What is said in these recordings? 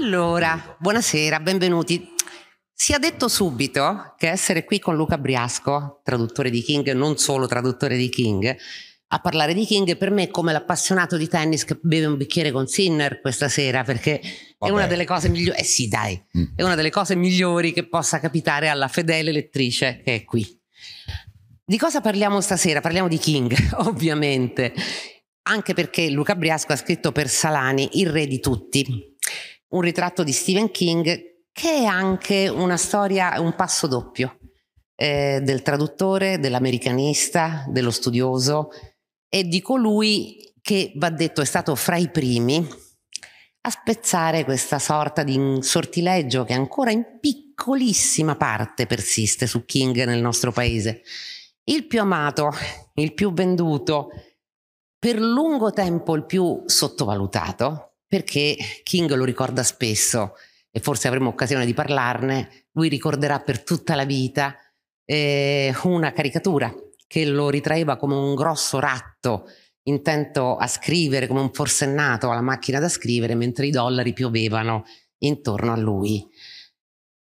Allora, buonasera, benvenuti. Si è detto subito che essere qui con Luca Briasco, traduttore di King, non solo traduttore di King, a parlare di King per me è come l'appassionato di tennis che beve un bicchiere con Sinner questa sera perché Vabbè. è una delle cose migliori, eh sì dai, mm. è una delle cose migliori che possa capitare alla fedele lettrice che è qui. Di cosa parliamo stasera? Parliamo di King, ovviamente, anche perché Luca Briasco ha scritto per Salani Il re di tutti, un ritratto di Stephen King che è anche una storia, un passo doppio eh, del traduttore, dell'americanista, dello studioso e di colui che, va detto, è stato fra i primi a spezzare questa sorta di sortileggio che ancora in piccolissima parte persiste su King nel nostro paese. Il più amato, il più venduto, per lungo tempo il più sottovalutato, perché King lo ricorda spesso e forse avremo occasione di parlarne, lui ricorderà per tutta la vita eh, una caricatura che lo ritraeva come un grosso ratto intento a scrivere come un forsennato alla macchina da scrivere mentre i dollari piovevano intorno a lui.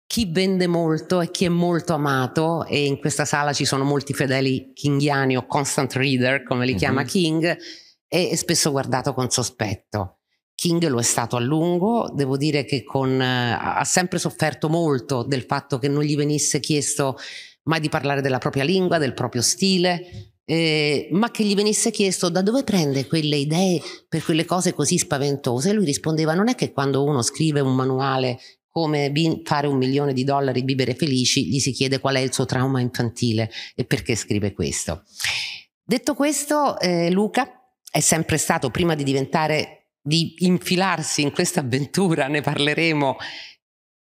Chi vende molto e chi è molto amato, e in questa sala ci sono molti fedeli kingiani o constant reader, come li mm-hmm. chiama mhm. King, è spesso guardato con sospetto. King lo è stato a lungo, devo dire che con, eh, ha sempre sofferto molto del fatto che non gli venisse chiesto mai di parlare della propria lingua, del proprio stile, eh, ma che gli venisse chiesto da dove prende quelle idee per quelle cose così spaventose, E lui rispondeva non è che quando uno scrive un manuale come fare un milione di dollari e vivere felici, gli si chiede qual è il suo trauma infantile e perché scrive questo. Detto questo, eh, Luca è sempre stato, prima di diventare di infilarsi in questa avventura, ne parleremo,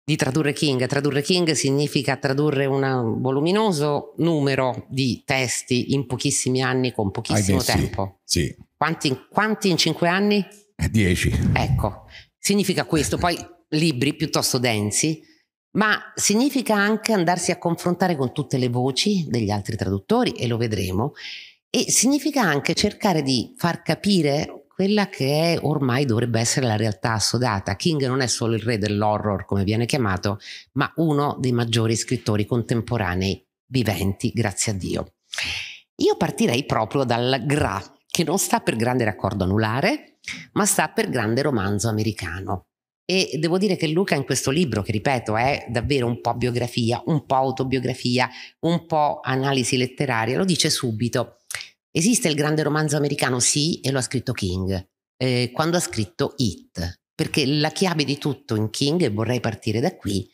di tradurre King. Tradurre King significa tradurre un voluminoso numero di testi in pochissimi anni con pochissimo tempo. Sì, sì. Quanti, quanti, in cinque anni? Eh, dieci. Ecco, significa questo. Poi libri piuttosto densi, ma significa anche andarsi a confrontare con tutte le voci degli altri traduttori, e lo vedremo, e significa anche cercare di far capire quella che è, ormai dovrebbe essere la realtà assodata. King non è solo il re dell'horror, come viene chiamato, ma uno dei maggiori scrittori contemporanei viventi, grazie a Dio. Io partirei proprio dal Gra, che non sta per grande raccordo anulare, ma sta per grande romanzo americano. E devo dire che Luca in questo libro, che ripeto è davvero un po' biografia, un po' autobiografia, un po' analisi letteraria, lo dice subito. Esiste il grande romanzo americano, sì, e lo ha scritto King, eh, quando ha scritto It, perché la chiave di tutto in King, e vorrei partire da qui,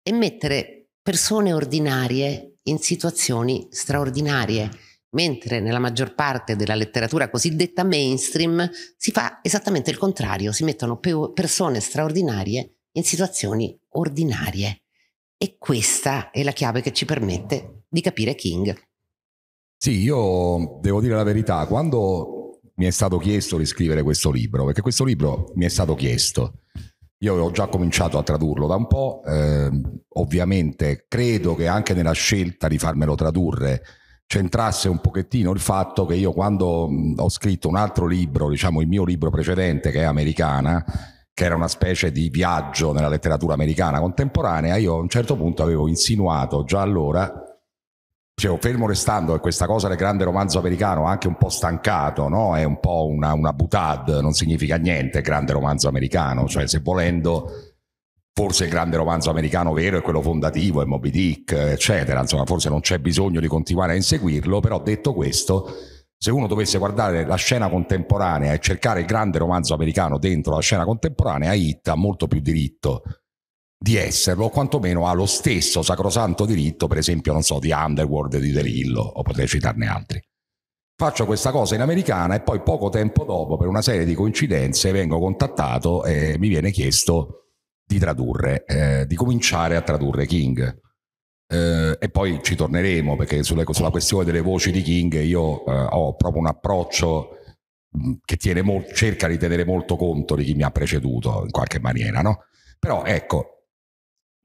è mettere persone ordinarie in situazioni straordinarie, mentre nella maggior parte della letteratura cosiddetta mainstream si fa esattamente il contrario, si mettono pe- persone straordinarie in situazioni ordinarie. E questa è la chiave che ci permette di capire King. Sì, io devo dire la verità, quando mi è stato chiesto di scrivere questo libro, perché questo libro mi è stato chiesto, io ho già cominciato a tradurlo da un po', eh, ovviamente credo che anche nella scelta di farmelo tradurre centrasse un pochettino il fatto che io quando ho scritto un altro libro, diciamo il mio libro precedente che è Americana, che era una specie di viaggio nella letteratura americana contemporanea, io a un certo punto avevo insinuato già allora cioè, fermo restando che questa cosa del grande romanzo americano, anche un po' stancato, no? è un po' una, una butad, non significa niente grande romanzo americano, cioè se volendo forse il grande romanzo americano vero è quello fondativo, è Moby Dick, eccetera, insomma forse non c'è bisogno di continuare a inseguirlo, però detto questo, se uno dovesse guardare la scena contemporanea e cercare il grande romanzo americano dentro la scena contemporanea, Hit ha molto più diritto di esserlo, o quantomeno ha lo stesso sacrosanto diritto, per esempio, non so, di Underworld di Delillo, o potrei citarne altri. Faccio questa cosa in americana e poi poco tempo dopo, per una serie di coincidenze, vengo contattato e mi viene chiesto di tradurre, eh, di cominciare a tradurre King. Eh, e poi ci torneremo perché sulle, sulla questione delle voci di King io eh, ho proprio un approccio mm, che mo- cerca di tenere molto conto di chi mi ha preceduto in qualche maniera, no? Però ecco,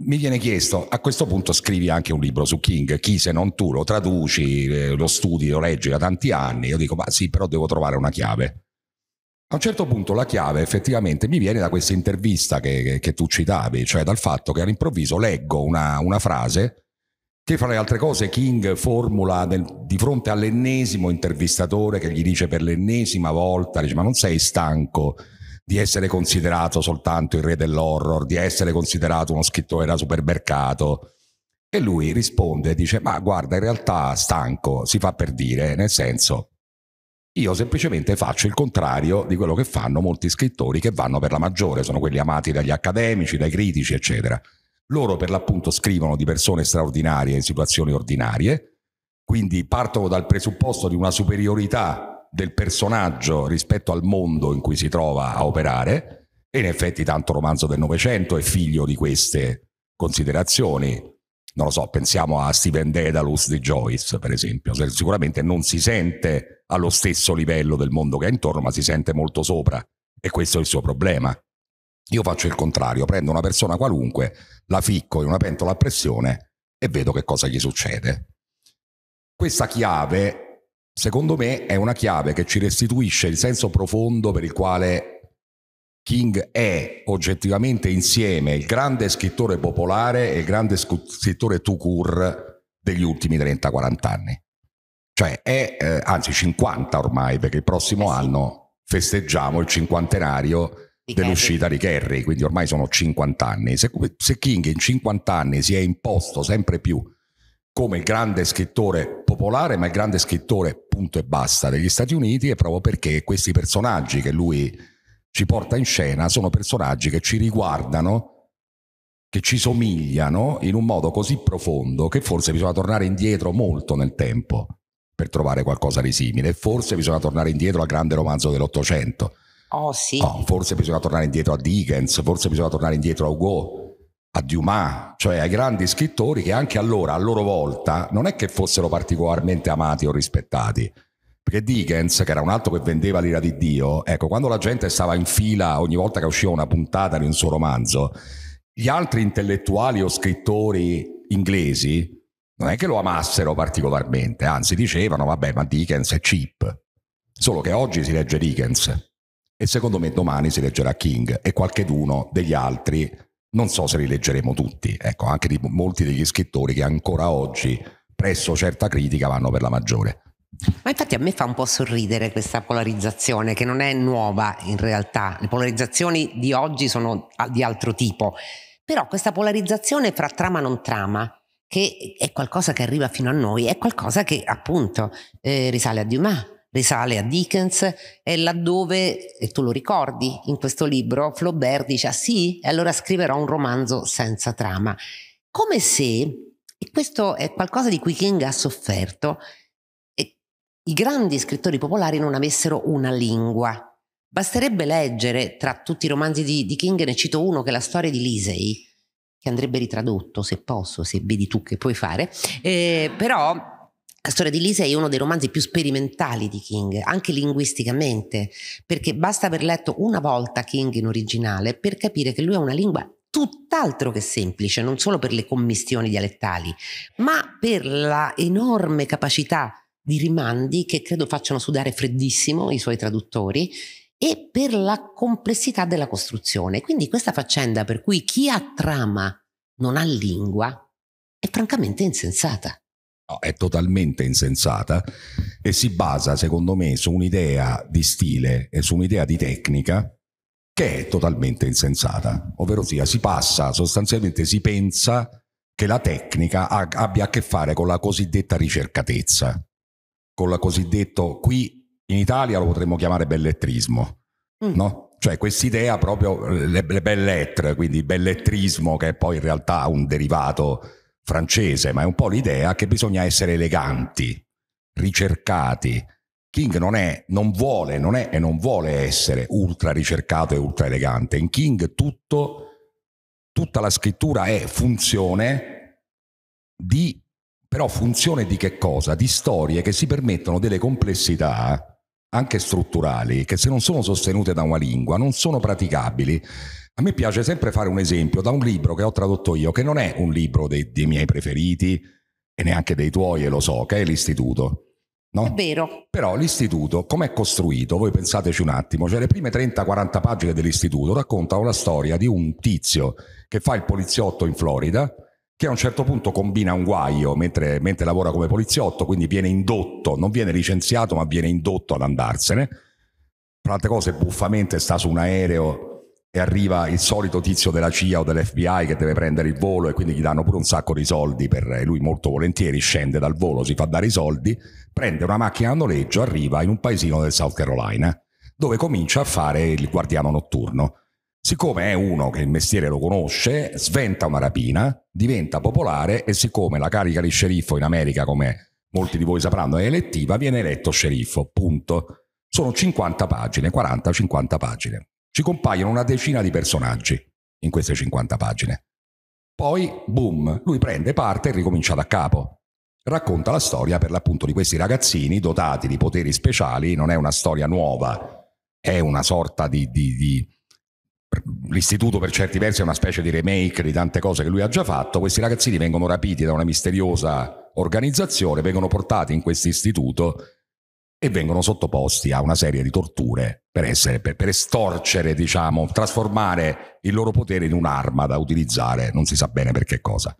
mi viene chiesto a questo punto scrivi anche un libro su King chi se non tu lo traduci eh, lo studi lo leggi da tanti anni io dico ma sì però devo trovare una chiave a un certo punto la chiave effettivamente mi viene da questa intervista che, che, che tu citavi cioè dal fatto che all'improvviso leggo una, una frase che fra le altre cose King formula nel, di fronte all'ennesimo intervistatore che gli dice per l'ennesima volta dice ma non sei stanco di essere considerato soltanto il re dell'horror, di essere considerato uno scrittore da supermercato. E lui risponde, dice, ma guarda, in realtà stanco, si fa per dire, nel senso, io semplicemente faccio il contrario di quello che fanno molti scrittori che vanno per la maggiore, sono quelli amati dagli accademici, dai critici, eccetera. Loro per l'appunto scrivono di persone straordinarie in situazioni ordinarie, quindi partono dal presupposto di una superiorità del personaggio rispetto al mondo in cui si trova a operare e in effetti tanto romanzo del Novecento è figlio di queste considerazioni. Non lo so, pensiamo a Steven Dedalus di Joyce, per esempio. Sicuramente non si sente allo stesso livello del mondo che è intorno, ma si sente molto sopra. E questo è il suo problema. Io faccio il contrario, prendo una persona qualunque, la ficco in una pentola a pressione e vedo che cosa gli succede. Questa chiave secondo me è una chiave che ci restituisce il senso profondo per il quale King è oggettivamente insieme il grande scrittore popolare e il grande scrittore tout degli ultimi 30-40 anni. Cioè è, eh, anzi 50 ormai, perché il prossimo eh anno festeggiamo il cinquantenario di dell'uscita Kerry. di Kerry, quindi ormai sono 50 anni. Se, se King in 50 anni si è imposto sempre più come il grande scrittore popolare, ma il grande scrittore punto e basta degli Stati Uniti, è proprio perché questi personaggi che lui ci porta in scena sono personaggi che ci riguardano, che ci somigliano in un modo così profondo che forse bisogna tornare indietro molto nel tempo per trovare qualcosa di simile, forse bisogna tornare indietro al grande romanzo dell'Ottocento. Oh, sì. oh, forse bisogna tornare indietro a Dickens, forse bisogna tornare indietro a Hugo, a Dumas, cioè ai grandi scrittori che anche allora, a loro volta, non è che fossero particolarmente amati o rispettati. Perché Dickens, che era un altro che vendeva l'ira di Dio, ecco, quando la gente stava in fila ogni volta che usciva una puntata di un suo romanzo, gli altri intellettuali o scrittori inglesi non è che lo amassero particolarmente, anzi dicevano, vabbè, ma Dickens è cheap. Solo che oggi si legge Dickens e secondo me domani si leggerà King e qualcheduno degli altri non so se li leggeremo tutti, ecco, anche di molti degli scrittori che ancora oggi, presso certa critica, vanno per la maggiore. Ma infatti a me fa un po' sorridere questa polarizzazione che non è nuova in realtà, le polarizzazioni di oggi sono di altro tipo, però questa polarizzazione fra trama e non trama, che è qualcosa che arriva fino a noi, è qualcosa che appunto eh, risale a Dumas, risale a Dickens, è laddove, e tu lo ricordi in questo libro, Flaubert dice ah, sì, e allora scriverò un romanzo senza trama. Come se, e questo è qualcosa di cui King ha sofferto, i grandi scrittori popolari non avessero una lingua. Basterebbe leggere tra tutti i romanzi di, di King, ne cito uno che è la storia di Lisey, che andrebbe ritradotto se posso, se vedi tu che puoi fare, eh, però la storia di Lisa è uno dei romanzi più sperimentali di King, anche linguisticamente, perché basta aver letto una volta King in originale per capire che lui ha una lingua tutt'altro che semplice, non solo per le commistioni dialettali, ma per la enorme capacità di rimandi che credo facciano sudare freddissimo i suoi traduttori e per la complessità della costruzione. Quindi questa faccenda per cui chi ha trama non ha lingua è francamente insensata. No, è totalmente insensata e si basa, secondo me, su un'idea di stile e su un'idea di tecnica che è totalmente insensata. Ovvero sia, si passa, sostanzialmente si pensa che la tecnica ha, abbia a che fare con la cosiddetta ricercatezza, con la cosiddetto, qui in Italia lo potremmo chiamare bellettrismo, mm. no? Cioè quest'idea proprio, eh, le, le belle lettere, quindi bellettrismo che è poi in realtà un derivato francese, ma è un po' l'idea che bisogna essere eleganti, ricercati. King non è, non vuole, non è e non vuole essere ultra ricercato e ultra elegante. In King tutto, tutta la scrittura è funzione di, però funzione di che cosa? Di storie che si permettono delle complessità anche strutturali, che se non sono sostenute da una lingua non sono praticabili. A me piace sempre fare un esempio da un libro che ho tradotto io, che non è un libro dei, dei miei preferiti e neanche dei tuoi, e lo so, che è l'Istituto. No? È vero. Però l'Istituto, come è costruito? Voi pensateci un attimo, cioè le prime 30-40 pagine dell'Istituto raccontano la storia di un tizio che fa il poliziotto in Florida, che a un certo punto combina un guaio mentre, mentre lavora come poliziotto, quindi viene indotto, non viene licenziato ma viene indotto ad andarsene. Tra altre cose, buffamente sta su un aereo e arriva il solito tizio della CIA o dell'FBI che deve prendere il volo e quindi gli danno pure un sacco di soldi per lui molto volentieri scende dal volo, si fa dare i soldi, prende una macchina a noleggio, arriva in un paesino del South Carolina dove comincia a fare il guardiano notturno. Siccome è uno che il mestiere lo conosce, sventa una rapina, diventa popolare e siccome la carica di sceriffo in America, come molti di voi sapranno, è elettiva, viene eletto sceriffo, punto. Sono 50 pagine, 40-50 pagine. Ci compaiono una decina di personaggi in queste 50 pagine. Poi, boom, lui prende parte e ricomincia da capo. Racconta la storia per l'appunto di questi ragazzini dotati di poteri speciali, non è una storia nuova, è una sorta di... di, di... L'istituto per certi versi è una specie di remake di tante cose che lui ha già fatto. Questi ragazzini vengono rapiti da una misteriosa organizzazione, vengono portati in questo istituto e vengono sottoposti a una serie di torture per, essere, per, per estorcere, diciamo, trasformare il loro potere in un'arma da utilizzare, non si sa bene per che cosa.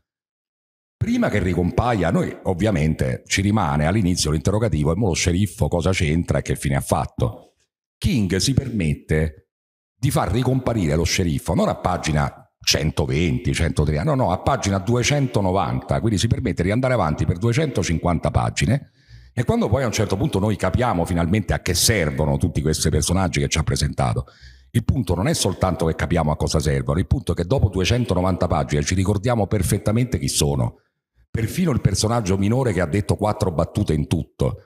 Prima che ricompaia, noi ovviamente ci rimane all'inizio l'interrogativo e mo lo sceriffo cosa c'entra e che fine ha fatto. King si permette di far ricomparire lo sceriffo non a pagina 120, 130, no, no, a pagina 290, quindi si permette di andare avanti per 250 pagine e quando poi a un certo punto noi capiamo finalmente a che servono tutti questi personaggi che ci ha presentato, il punto non è soltanto che capiamo a cosa servono, il punto è che dopo 290 pagine ci ricordiamo perfettamente chi sono. Perfino il personaggio minore che ha detto quattro battute in tutto.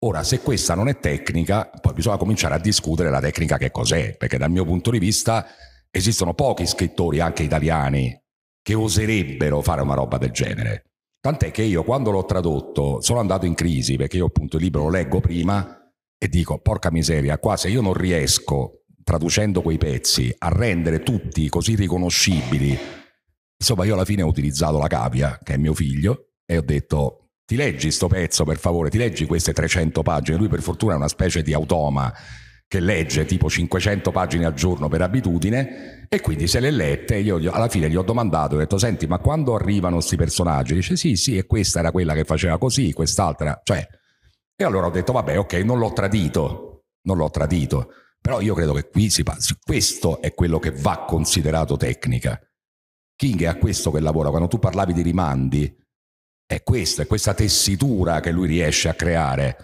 Ora, se questa non è tecnica, poi bisogna cominciare a discutere la tecnica che cos'è, perché dal mio punto di vista esistono pochi scrittori, anche italiani, che oserebbero fare una roba del genere. Tant'è che io quando l'ho tradotto sono andato in crisi perché io appunto il libro lo leggo prima e dico porca miseria, qua se io non riesco traducendo quei pezzi a rendere tutti così riconoscibili, insomma io alla fine ho utilizzato la cavia che è mio figlio e ho detto ti leggi sto pezzo per favore, ti leggi queste 300 pagine, lui per fortuna è una specie di automa che legge tipo 500 pagine al giorno per abitudine e quindi se le lette io alla fine gli ho domandato, ho detto senti ma quando arrivano questi personaggi? Dice sì sì e questa era quella che faceva così, quest'altra, cioè e allora ho detto vabbè ok non l'ho tradito, non l'ho tradito, però io credo che qui si passi, questo è quello che va considerato tecnica. King è a questo che lavora, quando tu parlavi di rimandi è questa, è questa tessitura che lui riesce a creare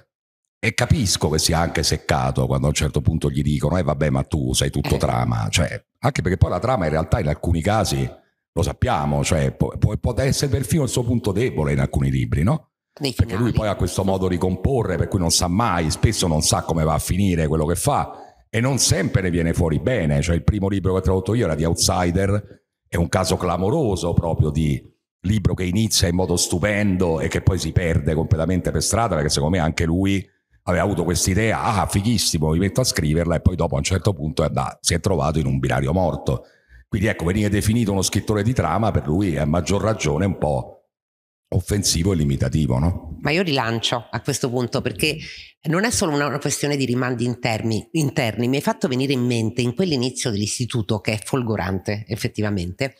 e capisco che sia anche seccato quando a un certo punto gli dicono, eh vabbè, ma tu sei tutto eh. trama, cioè, anche perché poi la trama in realtà in alcuni casi lo sappiamo, cioè, può, può essere perfino il suo punto debole in alcuni libri, no? Perché lui poi ha questo modo di comporre, per cui non sa mai, spesso non sa come va a finire quello che fa e non sempre ne viene fuori bene. Cioè, il primo libro che ho tradotto io era di Outsider, è un caso clamoroso proprio di libro che inizia in modo stupendo e che poi si perde completamente per strada, perché secondo me anche lui aveva avuto questa idea, ah fighissimo, mi metto a scriverla e poi dopo a un certo punto eh, bah, si è trovato in un binario morto. Quindi ecco, venire definito uno scrittore di trama per lui è a maggior ragione un po' offensivo e limitativo, no? Ma io rilancio a questo punto perché non è solo una, questione di rimandi interni, interni, mi hai fatto venire in mente in quell'inizio dell'istituto che è folgorante effettivamente,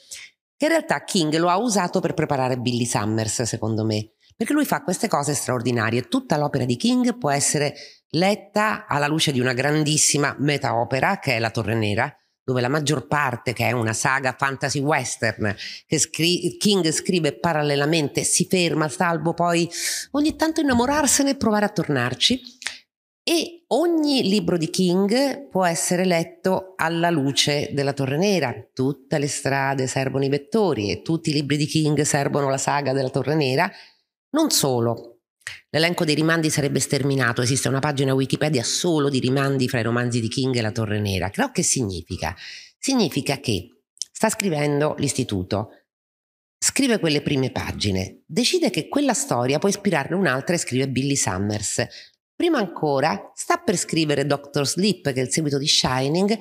che in realtà King lo ha usato per preparare Billy Summers, secondo me perché lui fa queste cose straordinarie. Tutta l'opera di King può essere letta alla luce di una grandissima metaopera che è La Torre Nera, dove la maggior parte, che è una saga fantasy western, che scri- King scrive parallelamente, si ferma, salvo poi ogni tanto innamorarsene e provare a tornarci. E ogni libro di King può essere letto alla luce della Torre Nera. Tutte le strade servono i vettori e tutti i libri di King servono la saga della Torre Nera non solo. L'elenco dei rimandi sarebbe sterminato, esiste una pagina Wikipedia solo di rimandi fra i romanzi di King e La Torre Nera. Però che significa? Significa che sta scrivendo l'istituto, scrive quelle prime pagine, decide che quella storia può ispirarne un'altra e scrive Billy Summers. Prima ancora sta per scrivere Doctor Sleep, che è il seguito di Shining,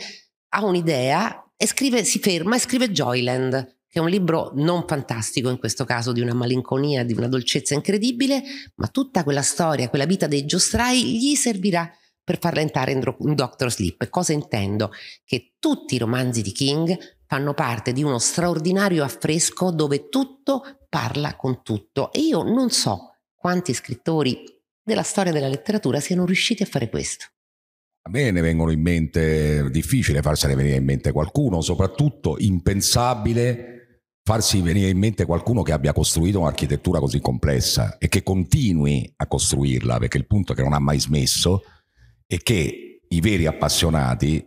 ha un'idea e scrive, si ferma e scrive Joyland che è un libro non fantastico in questo caso, di una malinconia, di una dolcezza incredibile, ma tutta quella storia, quella vita dei giostrai gli servirà per farla entrare in, dro- in Doctor Sleep. Cosa intendo? Che tutti i romanzi di King fanno parte di uno straordinario affresco dove tutto parla con tutto e io non so quanti scrittori della storia della letteratura siano riusciti a fare questo. A me ne vengono in mente, difficile farsene venire in mente qualcuno, soprattutto impensabile farsi venire in mente qualcuno che abbia costruito un'architettura così complessa e che continui a costruirla, perché il punto è che non ha mai smesso e che i veri appassionati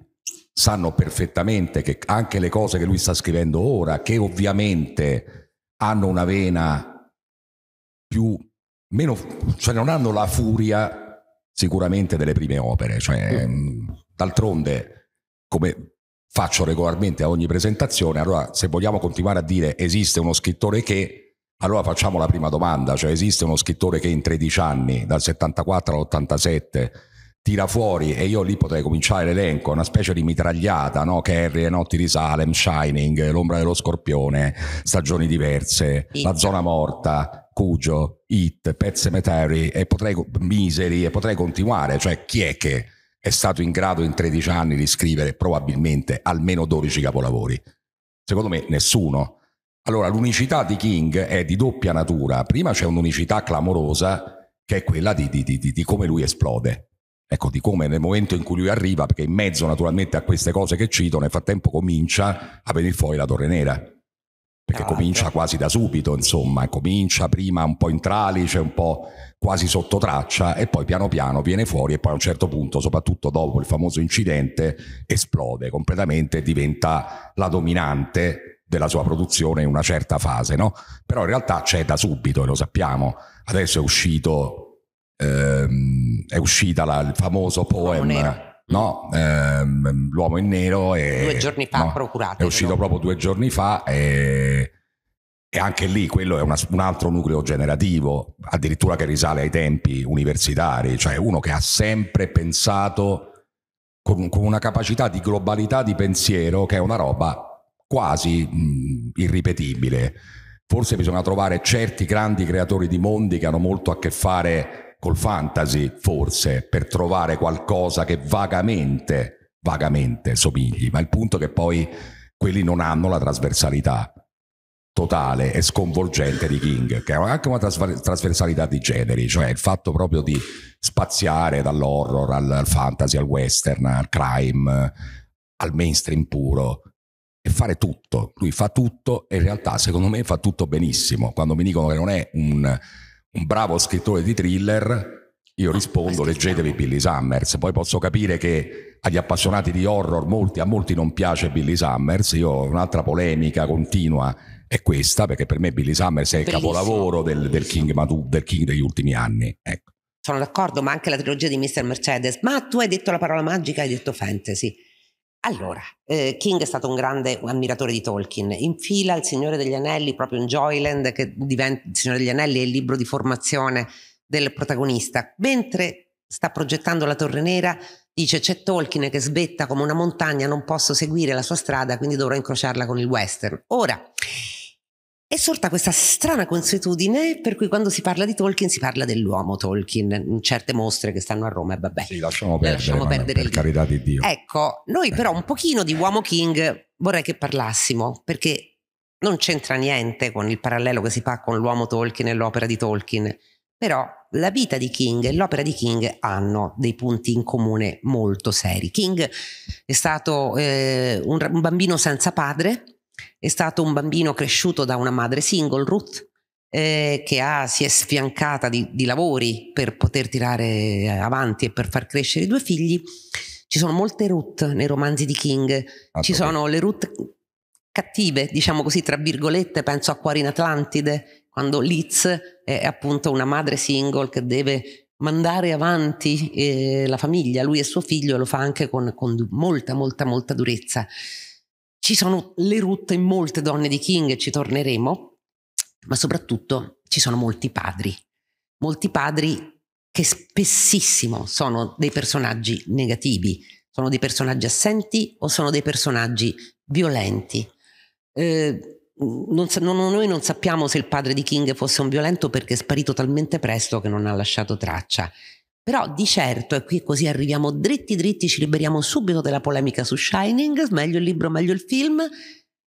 sanno perfettamente che anche le cose che lui sta scrivendo ora, che ovviamente hanno una vena più, meno, cioè non hanno la furia sicuramente delle prime opere, cioè, d'altronde come faccio regolarmente a ogni presentazione, allora se vogliamo continuare a dire esiste uno scrittore che, allora facciamo la prima domanda, cioè esiste uno scrittore che in 13 anni, dal 74 all'87, tira fuori, e io lì potrei cominciare l'elenco, una specie di mitragliata, no? Carrie, Le notti di Salem, Shining, L'ombra dello scorpione, Stagioni diverse, It. La zona morta, Cugio, It, Pet Cemetery, e potrei, Misery, e potrei continuare, cioè chi è che è stato in grado in 13 anni di scrivere probabilmente almeno 12 capolavori? Secondo me nessuno. Allora l'unicità di King è di doppia natura. Prima c'è un'unicità clamorosa che è quella di, di, di, di come lui esplode. Ecco, di come nel momento in cui lui arriva, perché in mezzo naturalmente a queste cose che cito, nel frattempo comincia a venire fuori la Torre Nera perché Caraca. comincia quasi da subito, insomma, comincia prima un po' in tralice, un po' quasi sotto traccia e poi piano piano viene fuori e poi a un certo punto, soprattutto dopo il famoso incidente, esplode completamente e diventa la dominante della sua produzione in una certa fase, no? Però in realtà c'è da subito e lo sappiamo. Adesso è uscito ehm, è uscita la, il famoso poem no, ehm, l'uomo in nero è, due giorni fa no, è uscito proprio due giorni fa e, e anche lì quello è una, un altro nucleo generativo, addirittura che risale ai tempi universitari, cioè uno che ha sempre pensato con, con una capacità di globalità di pensiero che è una roba quasi mh, irripetibile. Forse bisogna trovare certi grandi creatori di mondi che hanno molto a che fare col fantasy, forse, per trovare qualcosa che vagamente, vagamente somigli, ma il punto è che poi quelli non hanno la trasversalità totale e sconvolgente di King, che è anche una trasversalità di generi, cioè il fatto proprio di spaziare dall'horror al, fantasy, al western, al crime, al mainstream puro e fare tutto. Lui fa tutto e in realtà secondo me fa tutto benissimo. Quando mi dicono che non è un un bravo scrittore di thriller, io ah, rispondo leggetevi Billy Summers. Poi posso capire che agli appassionati di horror molti, a molti non piace Billy Summers, io un'altra polemica continua è questa, perché per me Billy Summers è il capolavoro del, del, King Madu, del, King degli ultimi anni. Ecco. Sono d'accordo, ma anche la trilogia di Mr. Mercedes. Ma tu hai detto la parola magica, hai detto fantasy. Allora, eh, King è stato un grande ammiratore di Tolkien, infila Il Signore degli Anelli, proprio in Joyland, che diventa Il Signore degli Anelli è il libro di formazione del protagonista. Mentre sta progettando la Torre Nera, dice c'è Tolkien che sbetta come una montagna, non posso seguire la sua strada, quindi dovrò incrociarla con il western. Ora, è sorta questa strana consuetudine per cui quando si parla di Tolkien si parla dell'uomo Tolkien in certe mostre che stanno a Roma e eh, vabbè. Sì, lasciamo perdere, lasciamo perdere per carità di Dio. Ecco, noi però eh. un pochino di uomo King vorrei che parlassimo perché non c'entra niente con il parallelo che si fa con l'uomo Tolkien e l'opera di Tolkien, però la vita di King e l'opera di King hanno dei punti in comune molto seri. King è stato eh, un, un bambino senza padre è stato un bambino cresciuto da una madre single, Ruth, eh, che ha, si è sfiancata di, di, lavori per poter tirare eh, avanti e per far crescere i due figli. Ci sono molte Ruth nei romanzi di King, ah, ci sono le Ruth cattive, diciamo così, tra virgolette, penso a Cuore in Atlantide, quando Liz è appunto una madre single che deve mandare avanti eh, la famiglia, lui e suo figlio, e lo fa anche con, con molta, molta, molta durezza. Ci sono le rutte in molte donne di King, ci torneremo, ma soprattutto ci sono molti padri, molti padri che spessissimo sono dei personaggi negativi, sono dei personaggi assenti o sono dei personaggi violenti. Eh, non, non, noi non sappiamo se il padre di King fosse un violento perché è sparito talmente presto che non ha lasciato traccia però di certo, e qui così arriviamo dritti dritti, ci liberiamo subito dalla polemica su Shining, meglio il libro, meglio il film,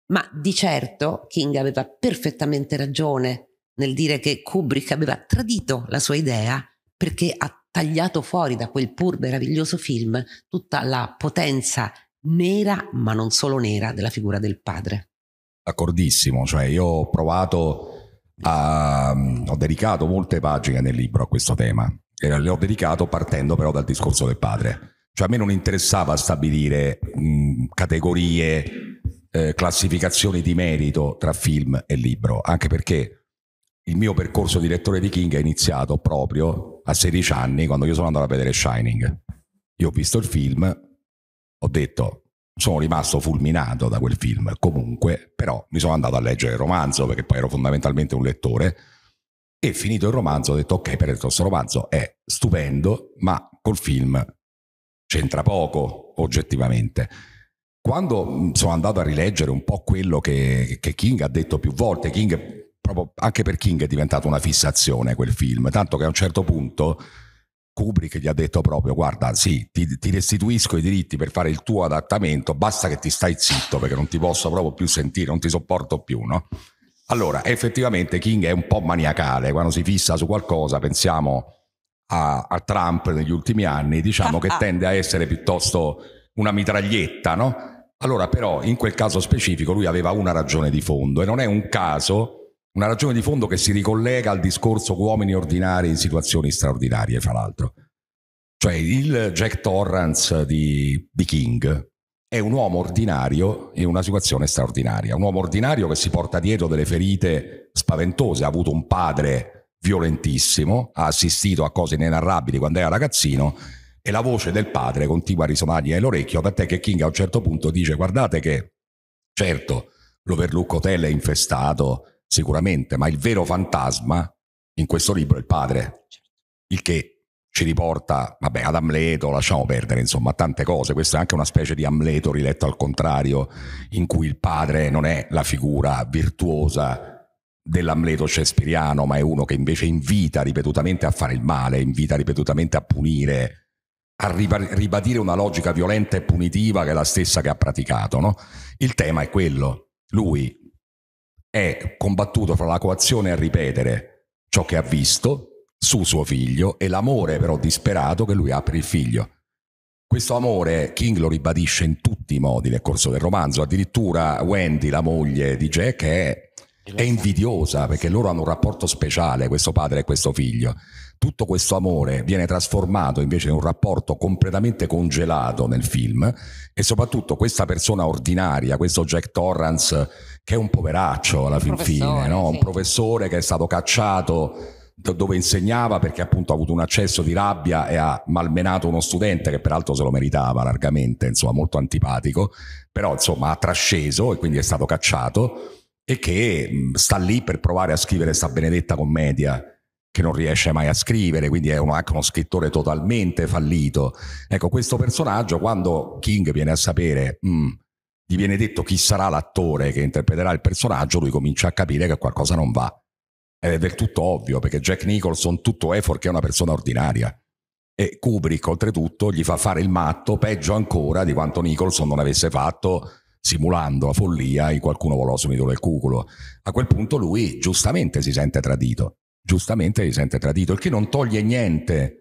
ma di certo King aveva perfettamente ragione nel dire che Kubrick aveva tradito la sua idea perché ha tagliato fuori da quel pur meraviglioso film tutta la potenza nera, ma non solo nera, della figura del padre. D'accordissimo, cioè io ho provato a... Mm, ho dedicato molte pagine nel libro a questo tema le ho dedicato partendo però dal discorso del padre. Cioè a me non interessava stabilire mh, categorie, eh, classificazioni di merito tra film e libro, anche perché il mio percorso di lettore di King è iniziato proprio a 16 anni quando io sono andato a vedere Shining. Io ho visto il film, ho detto sono rimasto fulminato da quel film comunque, però mi sono andato a leggere il romanzo perché poi ero fondamentalmente un lettore e finito il romanzo ho detto ok, per questo romanzo è stupendo, ma col film c'entra poco oggettivamente. Quando sono andato a rileggere un po' quello che, che King ha detto più volte, King, proprio, anche per King è diventato una fissazione quel film, tanto che a un certo punto Kubrick gli ha detto proprio guarda sì ti, ti, restituisco i diritti per fare il tuo adattamento basta che ti stai zitto perché non ti posso proprio più sentire non ti sopporto più no? Allora, effettivamente King è un po' maniacale, quando si fissa su qualcosa pensiamo a, a Trump negli ultimi anni, diciamo che ah, ah. tende a essere piuttosto una mitraglietta, no? Allora, però, in quel caso specifico lui aveva una ragione di fondo e non è un caso una ragione di fondo che si ricollega al discorso uomini ordinari in situazioni straordinarie, fra l'altro. Cioè il Jack Torrance di, di King è un uomo ordinario in una situazione straordinaria, un uomo ordinario che si porta dietro delle ferite spaventose, ha avuto un padre violentissimo, ha assistito a cose inenarrabili quando era ragazzino e la voce del padre continua a risuonargli nell'orecchio, tant'è che King a un certo punto dice guardate che certo l'Overlook Hotel è infestato sicuramente, ma il vero fantasma in questo libro è il padre, certo. il che ci riporta vabbè, ad Amleto, lasciamo perdere insomma tante cose, questa è anche una specie di Amleto riletto al contrario, in cui il padre non è la figura virtuosa dell'Amleto shakespeariano, ma è uno che invece invita ripetutamente a fare il male, invita ripetutamente a punire, a ribadire una logica violenta e punitiva che è la stessa che ha praticato. No? Il tema è quello, lui è combattuto fra la coazione a ripetere ciò che ha visto, su suo figlio e l'amore però disperato che lui ha per il figlio. Questo amore King lo ribadisce in tutti i modi nel corso del romanzo, addirittura Wendy, la moglie di Jack, è, è invidiosa perché loro hanno un rapporto speciale, questo padre e questo figlio. Tutto questo amore viene trasformato invece in un rapporto completamente congelato nel film e soprattutto questa persona ordinaria, questo Jack Torrance, che è un poveraccio alla fin fine, no? un professore che è stato cacciato dove insegnava perché appunto ha avuto un accesso di rabbia e ha malmenato uno studente che peraltro se lo meritava largamente, insomma molto antipatico, però insomma ha trasceso e quindi è stato cacciato e che sta lì per provare a scrivere questa benedetta commedia che non riesce mai a scrivere, quindi è uno, anche uno scrittore totalmente fallito. Ecco, questo personaggio quando King viene a sapere... Mm, gli viene detto chi sarà l'attore che interpreterà il personaggio, lui comincia a capire che qualcosa non va ed è del tutto ovvio, perché Jack Nicholson tutto è fuorché una persona ordinaria. E Kubrick, oltretutto, gli fa fare il matto, peggio ancora di quanto Nicholson non avesse fatto simulando la follia in qualcuno volò su un del cuculo. A quel punto lui giustamente si sente tradito, giustamente si sente tradito, il che non toglie niente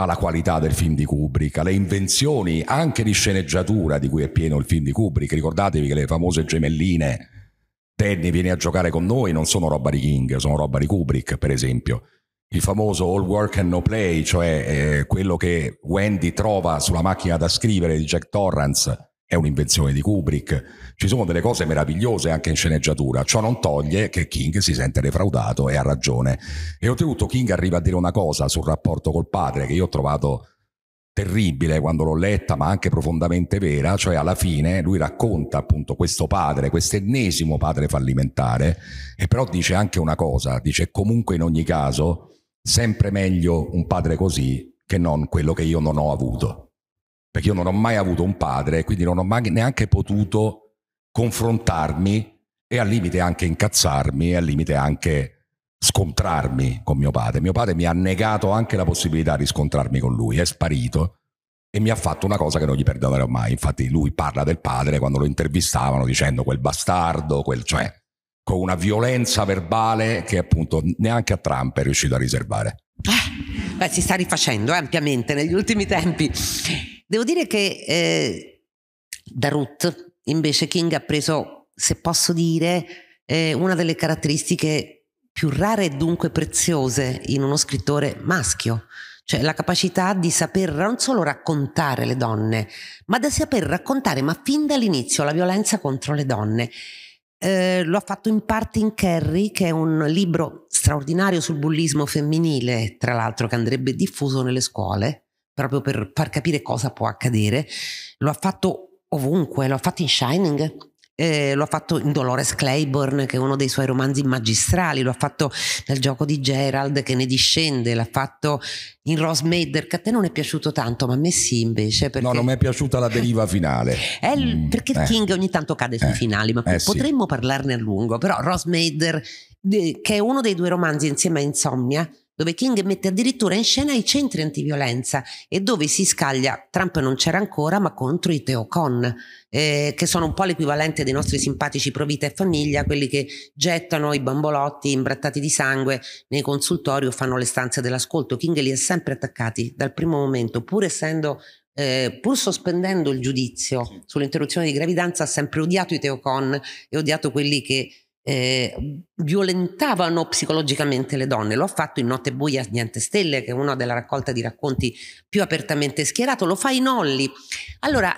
alla qualità del film di Kubrick, alle invenzioni anche di sceneggiatura di cui è pieno il film di Kubrick. Ricordatevi che le famose gemelline Danny viene a giocare con noi, non sono roba di King, sono roba di Kubrick, per esempio. Il famoso all work and no play, cioè eh, quello che Wendy trova sulla macchina da scrivere di Jack Torrance, è un'invenzione di Kubrick. Ci sono delle cose meravigliose anche in sceneggiatura. Ciò non toglie che King si sente defraudato e ha ragione. E oltretutto King arriva a dire una cosa sul rapporto col padre che io ho trovato terribile quando l'ho letta, ma anche profondamente vera, cioè alla fine lui racconta appunto questo padre, questo ennesimo padre fallimentare, e però dice anche una cosa, dice comunque in ogni caso sempre meglio un padre così che non quello che io non ho avuto, perché io non ho mai avuto un padre, quindi non ho mai neanche potuto confrontarmi e al limite anche incazzarmi, e al limite anche scontrarmi con mio padre. Mio padre mi ha negato anche la possibilità di scontrarmi con lui, è sparito e mi ha fatto una cosa che non gli perdonerò mai. Infatti lui parla del padre quando lo intervistavano dicendo quel bastardo, quel, cioè con una violenza verbale che appunto neanche a Trump è riuscito a riservare. Ah, beh, si sta rifacendo eh, ampiamente negli ultimi tempi. Devo dire che eh, da Ruth invece King ha preso, se posso dire, eh, una delle caratteristiche più rare e dunque preziose in uno scrittore maschio, cioè la capacità di saper non solo raccontare le donne, ma di saper raccontare, ma fin dall'inizio, la violenza contro le donne. Eh, ha fatto in parte in Kerry, che è un libro straordinario sul bullismo femminile, tra l'altro, che andrebbe diffuso nelle scuole, proprio per far capire cosa può accadere. Lo ha fatto ovunque, lo ha fatto in Shining, eh, lo ha fatto in Dolores Claiborne, che è uno dei suoi romanzi magistrali, lo ha fatto nel gioco di Gerald che ne discende, l'ha fatto in Mader, che a te non è piaciuto tanto, ma a me sì invece. Perché... No, non mi è piaciuta la deriva finale. L... Mm, perché eh. King ogni tanto cade sui eh. finali, ma eh, potremmo sì. parlarne a lungo, però Rosemader, che è uno dei due romanzi insieme a Insomnia, dove King mette addirittura in scena i centri antiviolenza e dove si scaglia, Trump non c'era ancora, ma contro i Teocon, eh, che sono un po' l'equivalente dei nostri simpatici Provita e Famiglia, quelli che gettano i bambolotti imbrattati di sangue nei consultori o fanno le stanze dell'ascolto. King li ha sempre attaccati dal primo momento, pur essendo eh, pur sospendendo il giudizio sull'interruzione di gravidanza, ha sempre odiato i Teocon e odiato quelli che eh, violentavano psicologicamente le donne. Lo ha fatto in Notte Buia Niente Stelle, che è una della raccolta di racconti più apertamente schierato, lo fa in Olli. Allora,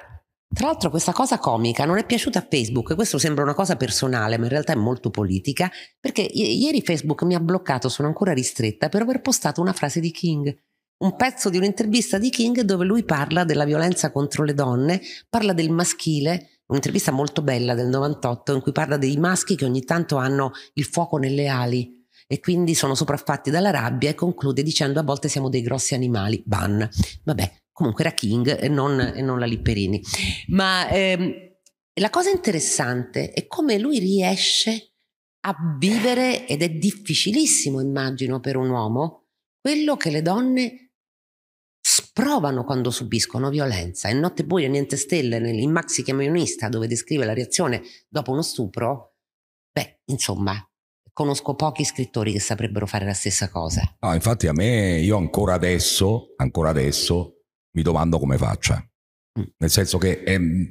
tra l'altro questa cosa comica non è piaciuta a Facebook, questo sembra una cosa personale, ma in realtà è molto politica, perché i- ieri Facebook mi ha bloccato, sono ancora ristretta, per aver postato una frase di King un pezzo di un'intervista di King dove lui parla della violenza contro le donne, parla del maschile un'intervista molto bella del 98 in cui parla dei maschi che ogni tanto hanno il fuoco nelle ali e quindi sono sopraffatti dalla rabbia e conclude dicendo a volte siamo dei grossi animali, ban. Vabbè, comunque era King e non, e non la Lipperini. Ma ehm, la cosa interessante è come lui riesce a vivere, ed è difficilissimo immagino per un uomo, quello che le donne provano quando subiscono violenza. E Notte buia, niente stelle, in Maxi Camionista, dove descrive la reazione dopo uno stupro, beh, insomma, conosco pochi scrittori che saprebbero fare la stessa cosa. No, infatti a me, io ancora adesso, ancora adesso, mi domando come faccia. Mm. Nel senso che è, mm,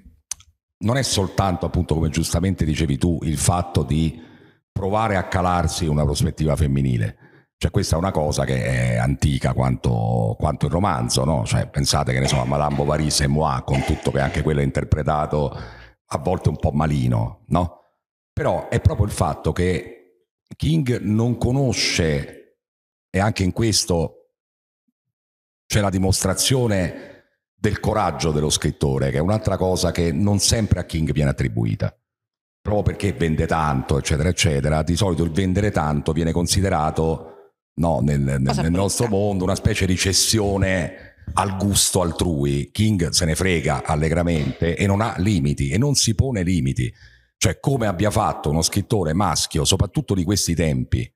non è soltanto, appunto, come giustamente dicevi tu, il fatto di provare a calarsi una prospettiva femminile cioè, questa è una cosa che è antica quanto, quanto il romanzo, no? Cioè, pensate che ne so, Madame Bovary e Moi, con tutto che anche quello è interpretato a volte un po' malino, no? Però è proprio il fatto che King non conosce, e anche in questo c'è la dimostrazione del coraggio dello scrittore, che è un'altra cosa che non sempre a King viene attribuita proprio perché vende tanto, eccetera, eccetera, di solito il vendere tanto viene considerato no, nel, nel, nel nostro mondo, una specie di cessione al gusto altrui. King se ne frega allegramente e non ha limiti e non si pone limiti. Cioè come abbia fatto uno scrittore maschio, soprattutto di questi tempi,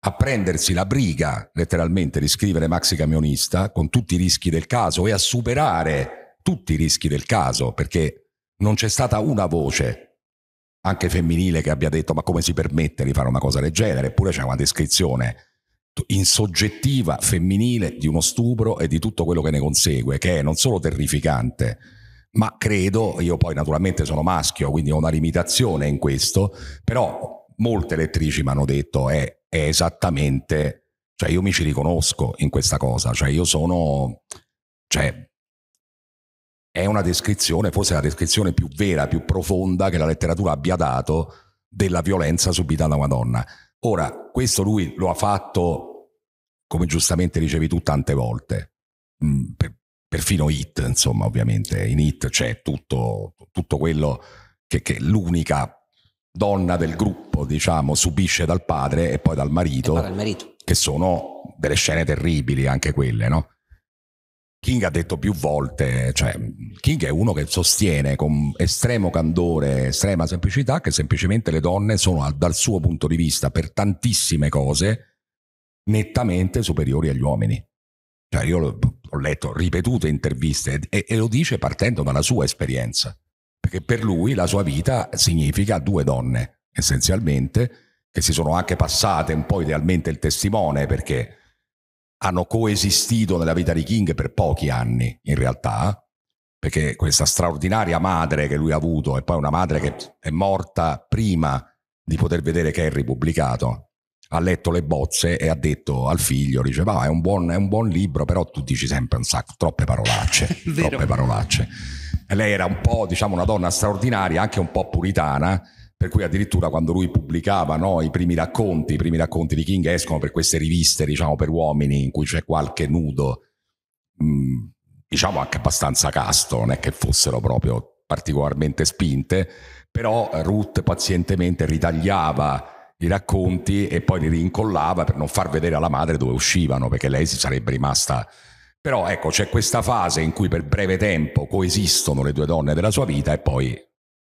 a prendersi la briga letteralmente di scrivere Maxi Camionista con tutti i rischi del caso e a superare tutti i rischi del caso perché non c'è stata una voce anche femminile che abbia detto ma come si permette di fare una cosa del genere eppure c'è una descrizione insoggettiva femminile di uno stupro e di tutto quello che ne consegue, che è non solo terrificante, ma credo, io poi naturalmente sono maschio, quindi ho una limitazione in questo, però molte lettrici mi hanno detto è, eh, è esattamente, cioè io mi ci riconosco in questa cosa, cioè io sono, cioè è una descrizione, forse la descrizione più vera, più profonda che la letteratura abbia dato della violenza subita da una donna. Ora, questo lui lo ha fatto come giustamente ricevi tu tante volte, mh, mm, per, perfino Hit, insomma, ovviamente, in Hit c'è tutto, tutto quello che, che l'unica donna del gruppo, diciamo, subisce dal padre e poi dal marito, poi dal marito. che sono delle scene terribili anche quelle, no? King ha detto più volte, cioè King è uno che sostiene con estremo candore, estrema semplicità che semplicemente le donne sono dal suo punto di vista per tantissime cose nettamente superiori agli uomini. Cioè io ho letto ripetute interviste e, e lo dice partendo dalla sua esperienza, perché per lui la sua vita significa due donne, essenzialmente, che si sono anche passate un po' idealmente il testimone, perché hanno coesistito nella vita di King per pochi anni, in realtà, perché questa straordinaria madre che lui ha avuto e poi una madre che è morta prima di poter vedere che è ripubblicato ha letto le bozze e ha detto al figlio, diceva ah, è, un buon, è un buon libro, però tu dici sempre un sacco, troppe parolacce, troppe parolacce. E lei era un po', diciamo, una donna straordinaria, anche un po' puritana, per cui addirittura quando lui pubblicava no, i primi racconti, i primi racconti di King escono per queste riviste, diciamo, per uomini, in cui c'è qualche nudo, mh, mm, diciamo anche abbastanza casto, non è che fossero proprio particolarmente spinte, però Ruth pazientemente ritagliava i racconti e poi li rincollava per non far vedere alla madre dove uscivano, perché lei si sarebbe rimasta... Però ecco, c'è questa fase in cui per breve tempo coesistono le due donne della sua vita e poi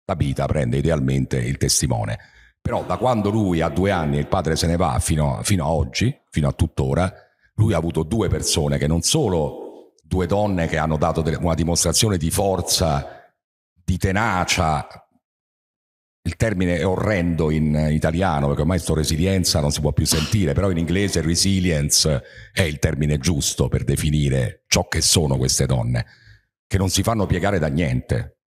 la vita prende idealmente il testimone. Però da quando lui ha due anni e il padre se ne va fino fino a oggi, fino a tuttora, lui ha avuto due persone che non solo due donne che hanno dato una dimostrazione di forza, di tenacia, il termine è orrendo in eh, italiano perché ormai sto resilienza non si può più sentire, però in inglese resilience è il termine giusto per definire ciò che sono queste donne, che non si fanno piegare da niente,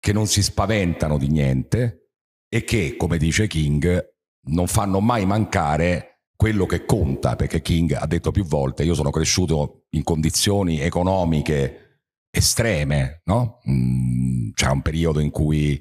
che non si spaventano di niente e che, come dice King, non fanno mai mancare quello che conta, perché King ha detto più volte, io sono cresciuto in condizioni economiche estreme, no? Mm, c'è un periodo in cui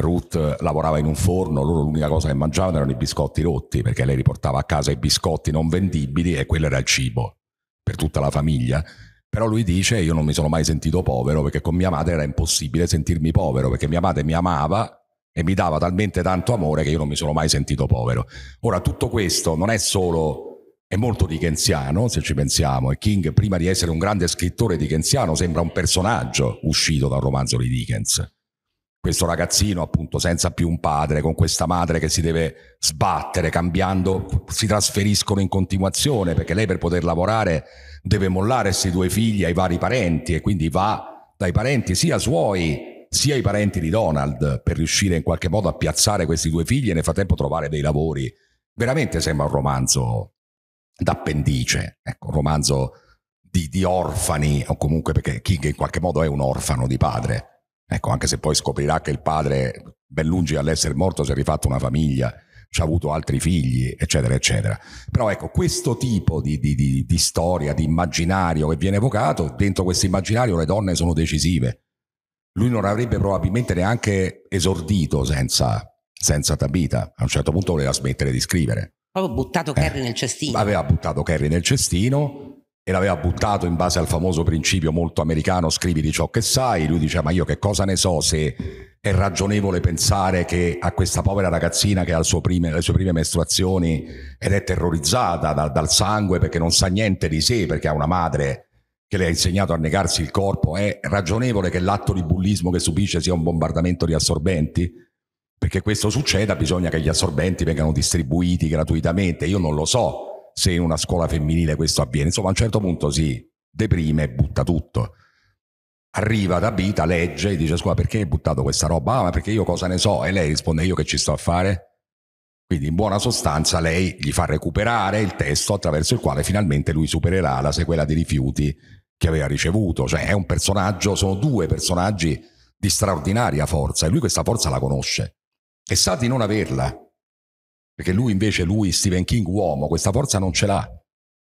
Ruth lavorava in un forno, loro l'unica cosa che mangiavano erano i biscotti rotti, perché lei riportava a casa i biscotti non vendibili e quello era il cibo per tutta la famiglia. Però lui dice io non mi sono mai sentito povero perché con mia madre era impossibile sentirmi povero perché mia madre mi amava e mi dava talmente tanto amore che io non mi sono mai sentito povero. Ora tutto questo non è solo è molto dickensiano, se ci pensiamo, e King prima di essere un grande scrittore dickensiano sembra un personaggio uscito dal romanzo di Dickens questo ragazzino appunto senza più un padre, con questa madre che si deve sbattere cambiando, si trasferiscono in continuazione perché lei per poter lavorare deve mollare questi due figli ai vari parenti e quindi va dai parenti sia suoi sia i parenti di Donald per riuscire in qualche modo a piazzare questi due figli e nel frattempo trovare dei lavori. Veramente sembra un romanzo d'appendice, ecco, un romanzo di, di orfani o comunque perché King in qualche modo è un orfano di padre Ecco, anche se poi scoprirà che il padre, ben lungi dall'essere morto, si è rifatto una famiglia, ci ha avuto altri figli, eccetera, eccetera. Però ecco, questo tipo di, di, di, di storia, di immaginario che viene evocato, dentro questo immaginario le donne sono decisive. Lui non avrebbe probabilmente neanche esordito senza, senza Tabita. A un certo punto voleva smettere di scrivere. Proprio buttato Kerry eh, nel cestino. Aveva buttato Kerry nel cestino e l'aveva buttato in base al famoso principio molto americano scrivi di ciò che sai, lui diceva ma io che cosa ne so se è ragionevole pensare che a questa povera ragazzina che ha prime, le sue prime mestruazioni ed è terrorizzata da, dal sangue perché non sa niente di sé, perché ha una madre che le ha insegnato a negarsi il corpo, è ragionevole che l'atto di bullismo che subisce sia un bombardamento di assorbenti? Perché questo succeda bisogna che gli assorbenti vengano distribuiti gratuitamente, io non lo so se in una scuola femminile questo avviene. Insomma, a un certo punto si deprime e butta tutto. Arriva da Bita, legge e dice scusa perché hai buttato questa roba? Ah, ma perché io cosa ne so? E lei risponde io che ci sto a fare? Quindi in buona sostanza lei gli fa recuperare il testo attraverso il quale finalmente lui supererà la sequela di rifiuti che aveva ricevuto. Cioè è un personaggio, sono due personaggi di straordinaria forza e lui questa forza la conosce e sa di non averla perché lui invece, lui, Stephen King uomo, questa forza non ce l'ha.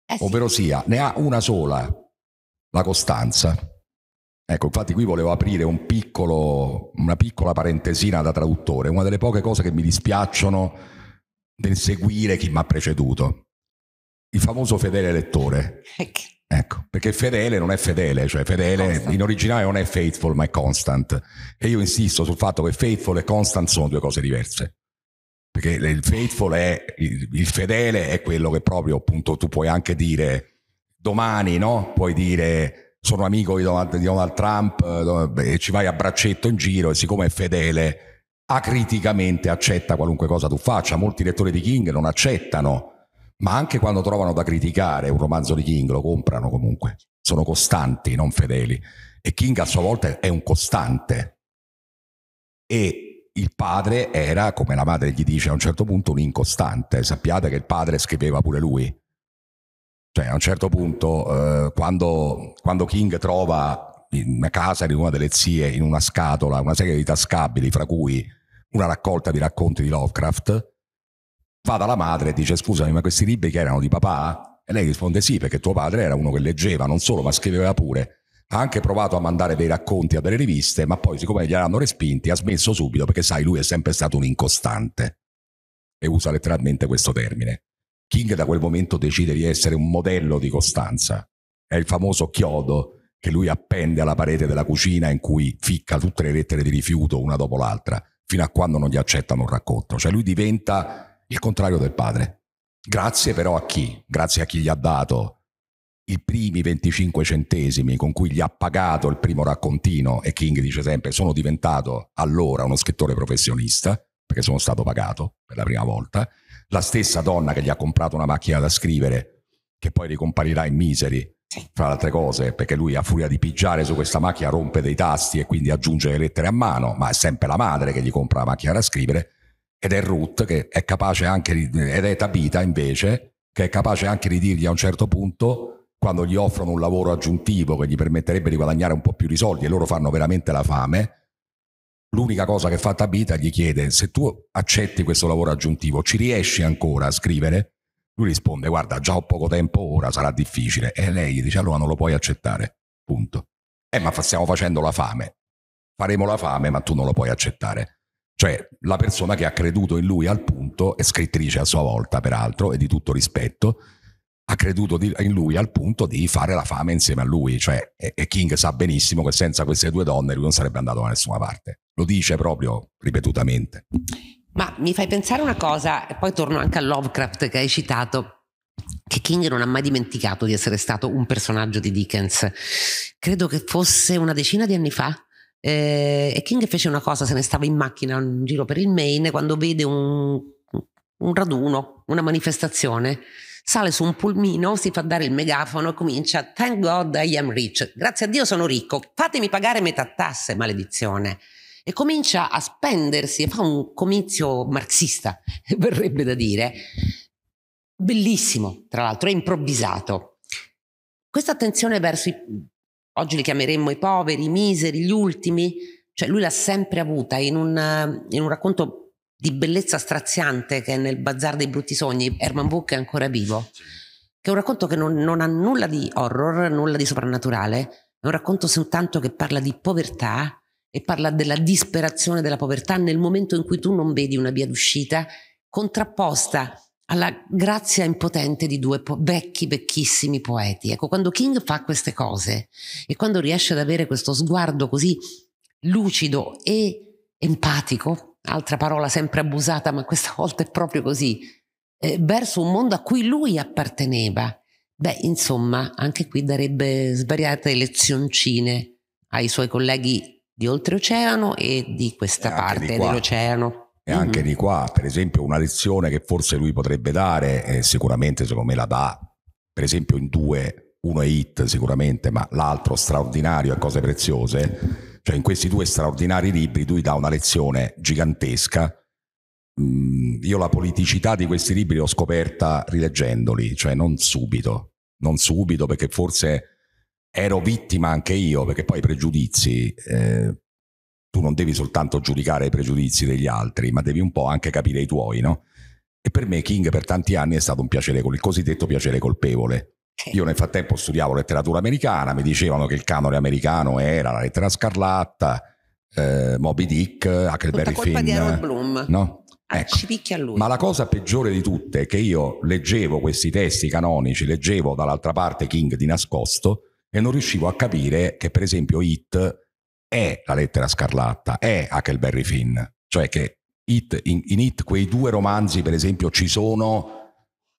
Eh sì. Ovvero sia, ne ha una sola, la costanza. Ecco, infatti qui volevo aprire un piccolo, una piccola parentesina da traduttore, una delle poche cose che mi dispiacciono nel seguire chi mi ha preceduto. Il famoso fedele lettore. Ecco. ecco, perché fedele non è fedele, cioè fedele constant. in originale non è faithful ma è constant. E io insisto sul fatto che faithful e constant sono due cose diverse perché il faithful è il, il fedele, è quello che proprio appunto tu puoi anche dire domani, no? Puoi dire sono amico di Donald, di Donald Trump e eh, ci vai a braccetto in giro e siccome è fedele acriticamente accetta qualunque cosa tu faccia. Molti lettori di King non accettano, ma anche quando trovano da criticare un romanzo di King lo comprano comunque. Sono costanti, non fedeli. E King a sua volta è un costante. E il padre era, come la madre gli dice a un certo punto, un incostante. Sappiate che il padre scriveva pure lui. Cioè, a un certo punto, eh, quando, quando, King trova in casa di una delle zie in una scatola, una serie di tascabili, fra cui una raccolta di racconti di Lovecraft, va dalla madre e dice: Scusami, ma questi libri che erano di papà? E lei risponde: Sì, perché tuo padre era uno che leggeva non solo, ma scriveva pure. Ha anche provato a mandare dei racconti a delle riviste, ma poi siccome gli hanno respinti ha smesso subito perché sai lui è sempre stato un incostante e usa letteralmente questo termine. King da quel momento decide di essere un modello di costanza. È il famoso chiodo che lui appende alla parete della cucina in cui ficca tutte le lettere di rifiuto una dopo l'altra, fino a quando non gli accettano un racconto. Cioè lui diventa il contrario del padre. Grazie però a chi? Grazie a chi gli ha dato i primi 25 centesimi con cui gli ha pagato il primo raccontino, e King dice sempre, sono diventato allora uno scrittore professionista, perché sono stato pagato per la prima volta, la stessa donna che gli ha comprato una macchina da scrivere, che poi ricomparirà in miseri, fra le altre cose, perché lui a furia di pigiare su questa macchina rompe dei tasti e quindi aggiunge le lettere a mano, ma è sempre la madre che gli compra la macchina da scrivere, ed è Ruth che è capace anche, ed è Tabita invece, che è capace anche di dirgli a un certo punto quando gli offrono un lavoro aggiuntivo che gli permetterebbe di guadagnare un po' più di soldi e loro fanno veramente la fame, l'unica cosa che fa Tabita gli chiede se tu accetti questo lavoro aggiuntivo, ci riesci ancora a scrivere? Lui risponde guarda già ho poco tempo ora, sarà difficile e lei gli dice allora non lo puoi accettare, punto. Eh ma stiamo facendo la fame, faremo la fame ma tu non lo puoi accettare. Cioè la persona che ha creduto in lui al punto è scrittrice a sua volta peraltro e di tutto rispetto ha creduto di, in lui al punto di fare la fame insieme a lui, cioè, e, e King sa benissimo che senza queste due donne lui non sarebbe andato da nessuna parte, lo dice proprio ripetutamente. Ma mi fai pensare una cosa, e poi torno anche a Lovecraft che hai citato, che King non ha mai dimenticato di essere stato un personaggio di Dickens. Credo che fosse una decina di anni fa. Eh, e King fece una cosa, se ne stava in macchina in giro per il Maine quando vede un, un raduno, una manifestazione sale su un pulmino, si fa dare il megafono e comincia Thank God I am rich, grazie a Dio sono ricco, fatemi pagare metà tasse, maledizione. E comincia a spendersi e fa un comizio marxista, verrebbe da dire, bellissimo, tra l'altro, è improvvisato. Questa attenzione verso i, oggi li chiameremmo i poveri, i miseri, gli ultimi, cioè lui l'ha sempre avuta in un, in un racconto di bellezza straziante che è nel Bazar dei brutti sogni, Herman Book è ancora vivo, che è un racconto che non, non ha nulla di horror, nulla di soprannaturale, è un racconto soltanto che parla di povertà e parla della disperazione della povertà nel momento in cui tu non vedi una via d'uscita contrapposta alla grazia impotente di due po- vecchi, vecchissimi poeti. Ecco, quando King fa queste cose e quando riesce ad avere questo sguardo così lucido e empatico, altra parola sempre abusata, ma questa volta è proprio così, eh, verso un mondo a cui lui apparteneva. Beh, insomma, anche qui darebbe svariate lezioncine ai suoi colleghi di oltreoceano e di questa e parte di dell'oceano. E mm-hmm. anche mhm. di qua, per esempio, una lezione che forse lui potrebbe dare, eh, sicuramente secondo me la dà, per esempio in due, uno è hit sicuramente, ma l'altro straordinario a cose preziose cioè in questi due straordinari libri lui dà una lezione gigantesca. Mm, io la politicità di questi libri l'ho scoperta rileggendoli, cioè non subito, non subito perché forse ero vittima anche io, perché poi i pregiudizi, eh, tu non devi soltanto giudicare i pregiudizi degli altri, ma devi un po' anche capire i tuoi, no? E per me King per tanti anni è stato un piacere, il cosiddetto piacere colpevole. Io nel frattempo studiavo letteratura americana, mi dicevano che il canone americano era la lettera scarlatta, eh, Moby Dick, Huckleberry Tutta Finn. di Harold Bloom. No? Ah, ecco. Ci picchia lui. Ma la cosa peggiore di tutte è che io leggevo questi testi canonici, leggevo dall'altra parte King di nascosto e non riuscivo a capire che per esempio It è la lettera scarlatta, è Huckleberry Finn. Cioè che It, in, in It quei due romanzi per esempio ci sono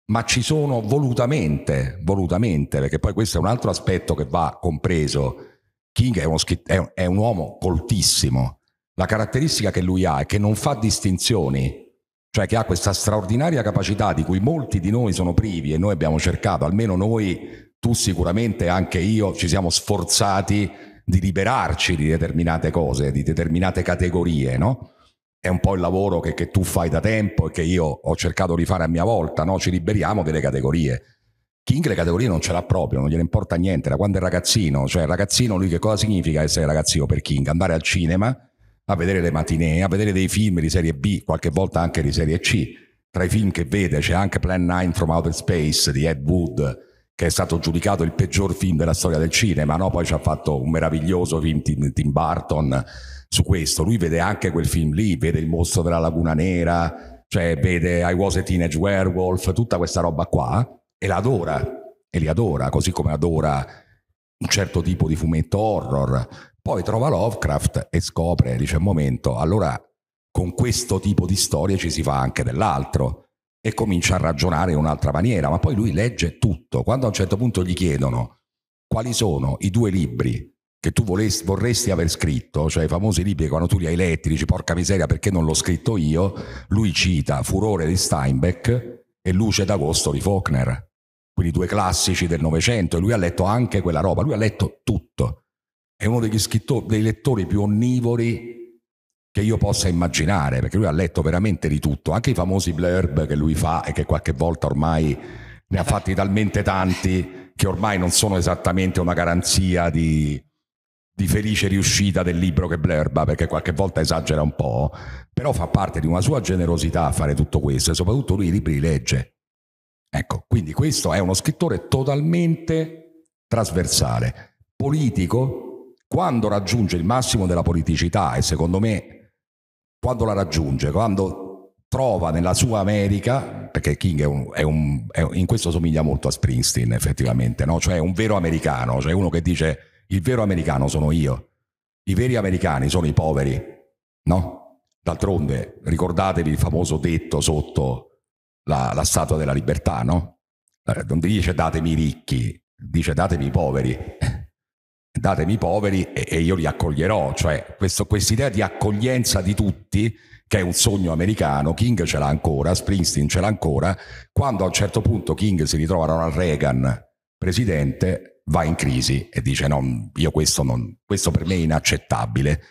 ma ci sono volutamente, volutamente, perché poi questo è un altro aspetto che va compreso. King è, uno, è, un, è un uomo coltissimo. La caratteristica che lui ha è che non fa distinzioni, cioè che ha questa straordinaria capacità di cui molti di noi sono privi e noi abbiamo cercato, almeno noi, tu sicuramente, anche io, ci siamo sforzati di liberarci di determinate cose, di determinate categorie, no? è un po' il lavoro che, che, tu fai da tempo e che io ho cercato di fare a mia volta, no? ci liberiamo delle categorie. King le categorie non ce l'ha proprio, non gliene importa niente, da quando è ragazzino, cioè ragazzino lui che cosa significa essere ragazzino per King? Andare al cinema, a vedere le matinee, a vedere dei film di serie B, qualche volta anche di serie C. Tra i film che vede c'è anche Plan 9 from Outer Space di Ed Wood, che è stato giudicato il peggior film della storia del cinema, no? poi ci ha fatto un meraviglioso film Tim, Tim Burton su questo. Lui vede anche quel film lì, vede il mostro della laguna nera, cioè vede I Was a Teenage Werewolf, tutta questa roba qua, e l'adora, e li adora, così come adora un certo tipo di fumetto horror. Poi trova Lovecraft e scopre, dice un momento, allora con questo tipo di storie ci si fa anche dell'altro e comincia a ragionare in un'altra maniera, ma poi lui legge tutto. Quando a un certo punto gli chiedono quali sono i due libri che tu volesti, vorresti aver scritto, cioè i famosi libri che quando tu li hai letti dici porca miseria perché non l'ho scritto io, lui cita Furore di Steinbeck e Luce d'agosto di Faulkner, quindi due classici del Novecento e lui ha letto anche quella roba, lui ha letto tutto, è uno degli scrittori, dei lettori più onnivori che io possa immaginare, perché lui ha letto veramente di tutto, anche i famosi blurb che lui fa e che qualche volta ormai ne ha fatti talmente tanti che ormai non sono esattamente una garanzia di di felice riuscita del libro che blerba, perché qualche volta esagera un po', però fa parte di una sua generosità a fare tutto questo e soprattutto lui i libri li legge. Ecco, quindi questo è uno scrittore totalmente trasversale, politico, quando raggiunge il massimo della politicità e secondo me quando la raggiunge, quando trova nella sua America, perché King è un, è un, è un in questo somiglia molto a Springsteen effettivamente, no? cioè un vero americano, cioè uno che dice il vero americano sono io. I veri americani sono i poveri, no? D'altronde, ricordatevi il famoso detto sotto la, la statua della libertà, no? Eh, non dice datemi i ricchi, dice datemi i poveri. datemi i poveri e, e io li accoglierò. Cioè, questa idea di accoglienza di tutti che è un sogno americano, King ce l'ha ancora, Springsteen ce l'ha ancora, quando a un certo punto King si ritrova Ronald Reagan presidente, va in crisi e dice no, io questo, non, questo per me è inaccettabile.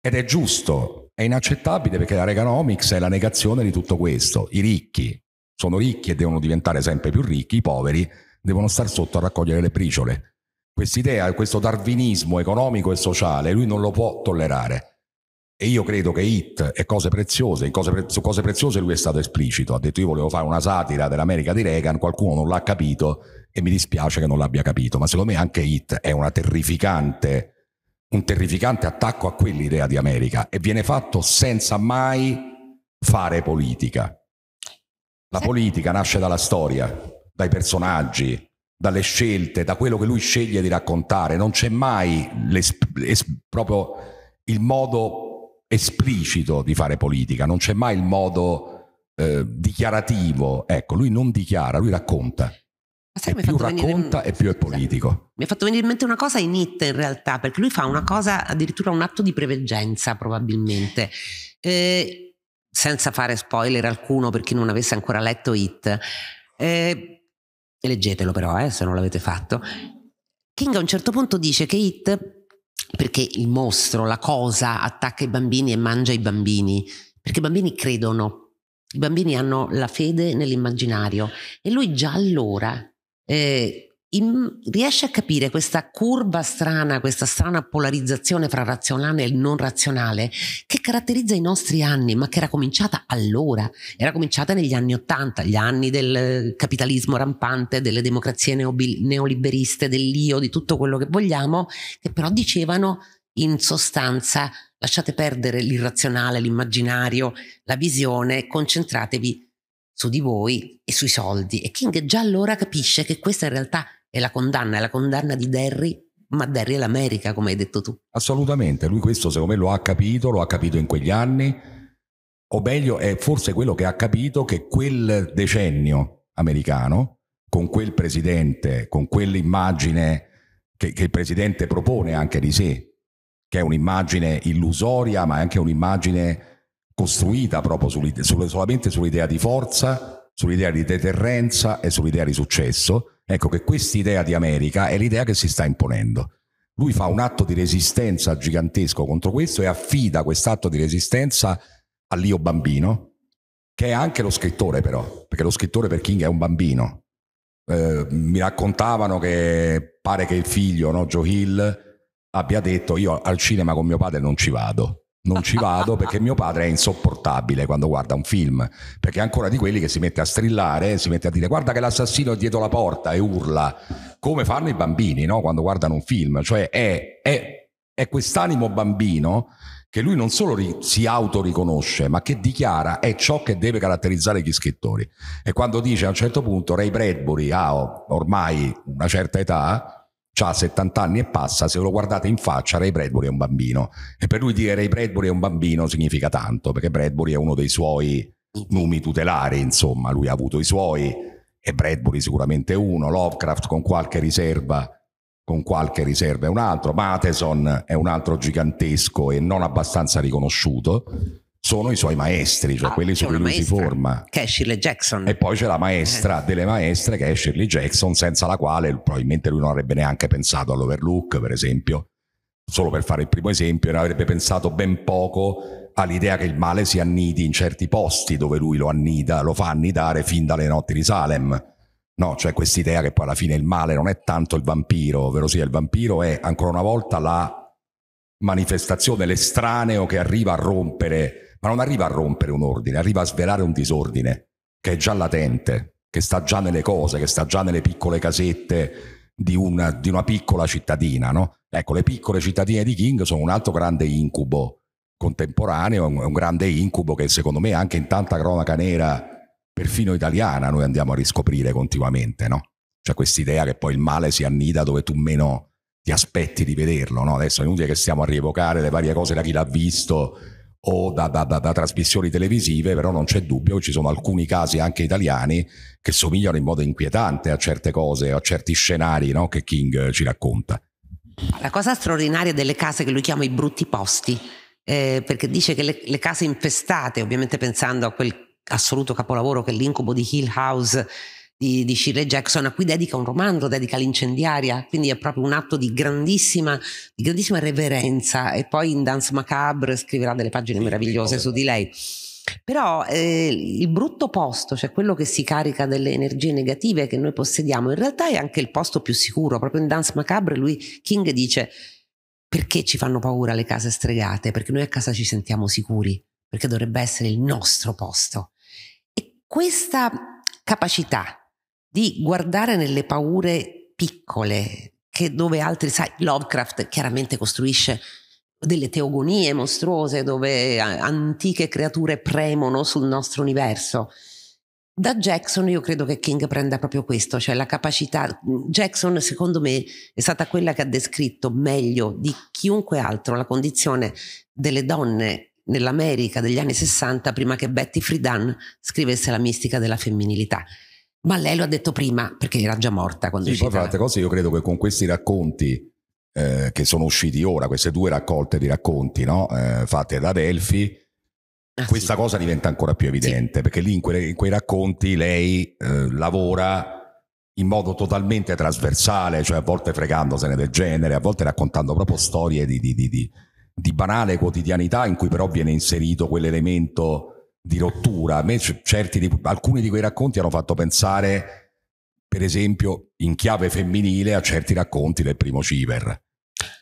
Ed è giusto, è inaccettabile perché la Reaganomics è la negazione di tutto questo. I ricchi sono ricchi e devono diventare sempre più ricchi, i poveri devono star sotto a raccogliere le briciole. Quest'idea, questo darwinismo economico e sociale, lui non lo può tollerare. E io credo che Hit e Cose Preziose, cose pre- su Cose Preziose lui è stato esplicito, ha detto io volevo fare una satira dell'America di Reagan, qualcuno non l'ha capito e mi dispiace che non l'abbia capito, ma secondo me anche Hit è una terrificante un terrificante attacco a quell'idea di America e viene fatto senza mai fare politica. La politica nasce dalla storia, dai personaggi, dalle scelte, da quello che lui sceglie di raccontare. Non c'è mai proprio il modo esplicito di fare politica, non c'è mai il modo eh, dichiarativo. Ecco, lui non dichiara, lui racconta. Ma sai, e più racconta venire... e più è politico. Mi ha fatto venire in mente una cosa in It in realtà, perché lui fa una cosa, addirittura un atto di preveggenza probabilmente. Eh, senza fare spoiler alcuno per chi non avesse ancora letto It. Eh, leggetelo però, eh, se non l'avete fatto. King a un certo punto dice che It, perché il mostro, la cosa, attacca i bambini e mangia i bambini, perché i bambini credono. I bambini hanno la fede nell'immaginario e lui già allora eh, in, riesce a capire questa curva strana, questa strana polarizzazione fra razionale e non razionale che caratterizza i nostri anni, ma che era cominciata allora, era cominciata negli anni Ottanta, gli anni del eh, capitalismo rampante, delle democrazie neobil- neoliberiste, dell'io, di tutto quello che vogliamo, che però dicevano in sostanza lasciate perdere l'irrazionale, l'immaginario, la visione, concentratevi su di voi e sui soldi. E King già allora capisce che questa in realtà è la condanna, è la condanna di Derry ma Derry è l'America, come hai detto tu. Assolutamente, lui questo secondo me lo ha capito, lo ha capito in quegli anni, o meglio è forse quello che ha capito che quel decennio americano, con quel presidente, con quell'immagine che, che il presidente propone anche di sé, che è un'immagine illusoria, ma è anche un'immagine costruita proprio solamente sull'idea di forza, sull'idea di deterrenza e sull'idea di successo. Ecco che quest'idea di America è l'idea che si sta imponendo. Lui fa un atto di resistenza gigantesco contro questo e affida quest'atto di resistenza all'io bambino, che è anche lo scrittore però, perché lo scrittore per King è un bambino. Eh, mi raccontavano che pare che il figlio, no, Joe Hill, abbia detto io al cinema con mio padre non ci vado non ci vado perché mio padre è insopportabile quando guarda un film, perché è ancora di quelli che si mette a strillare, si mette a dire guarda che l'assassino è dietro la porta e urla, come fanno i bambini no? quando guardano un film, cioè è, è, è quest'animo bambino che lui non solo ri- si autoriconosce, ma che dichiara è ciò che deve caratterizzare gli scrittori. E quando dice a un certo punto Ray Bradbury ha ah, ormai una certa età, ha 70 anni e passa, se lo guardate in faccia Ray Bradbury è un bambino. E per lui dire Ray Bradbury è un bambino significa tanto, perché Bradbury è uno dei suoi numi tutelari, insomma, lui ha avuto i suoi, e Bradbury sicuramente uno, Lovecraft con qualche riserva, con qualche riserva è un altro, Matheson è un altro gigantesco e non abbastanza riconosciuto sono i suoi maestri, cioè ah, quelli su cui lui si forma. Che è Shirley Jackson. E poi c'è la maestra eh. delle maestre che è Shirley Jackson, senza la quale probabilmente lui non avrebbe neanche pensato all'overlook, per esempio, solo per fare il primo esempio, ne avrebbe pensato ben poco all'idea che il male si annidi in certi posti dove lui lo annida, lo fa annidare fin dalle notti di Salem. No, cioè quest'idea che poi alla fine il male non è tanto il vampiro, ovvero sia il vampiro è ancora una volta la manifestazione, l'estraneo che arriva a rompere ma non arriva a rompere un ordine, arriva a svelare un disordine che è già latente, che sta già nelle cose, che sta già nelle piccole casette di una, di una piccola cittadina. No? Ecco, le piccole cittadine di King sono un altro grande incubo contemporaneo, un, un grande incubo che secondo me anche in tanta cronaca nera, perfino italiana, noi andiamo a riscoprire continuamente. No? Cioè quest'idea che poi il male si annida dove tu meno ti aspetti di vederlo. No? Adesso è inutile che stiamo a rievocare le varie cose da chi l'ha visto o da, da, da, da, trasmissioni televisive, però non c'è dubbio che ci sono alcuni casi anche italiani che somigliano in modo inquietante a certe cose, a certi scenari no, che King ci racconta. La cosa straordinaria delle case che lui chiama i brutti posti, eh, perché dice che le, le case infestate, ovviamente pensando a quel assoluto capolavoro che è l'incubo di Hill House, di, di Shirley Jackson, a cui dedica un romanzo, dedica l'incendiaria, quindi è proprio un atto di grandissima, di grandissima reverenza e poi in Dance Macabre scriverà delle pagine meravigliose su di lei. Però eh, il brutto posto, cioè quello che si carica delle energie negative che noi possediamo, in realtà è anche il posto più sicuro. Proprio in Dance Macabre lui, King, dice perché ci fanno paura le case stregate? Perché noi a casa ci sentiamo sicuri, perché dovrebbe essere il nostro posto. E questa capacità di guardare nelle paure piccole, che dove altri, sai, Lovecraft chiaramente costruisce delle teogonie mostruose dove eh, antiche creature premono sul nostro universo. Da Jackson io credo che King prenda proprio questo, cioè la capacità. Jackson secondo me è stata quella che ha descritto meglio di chiunque altro la condizione delle donne nell'America degli anni 60 prima che Betty Friedan scrivesse La mistica della femminilità. Ma lei lo ha detto prima perché era già morta quando sì, è uscita. Poi, cose, io credo che con questi racconti eh, che sono usciti ora, queste due raccolte di racconti no? eh, fatte da Delphi, ah, questa sì. cosa diventa ancora più evidente sì. perché lì in, que- in, quei racconti lei eh, lavora in modo totalmente trasversale, cioè a volte fregandosene del genere, a volte raccontando proprio storie di, di, di, di banale quotidianità in cui però viene inserito quell'elemento di rottura. A me certi, alcuni di quei racconti hanno fatto pensare, per esempio, in chiave femminile a certi racconti del primo Civer,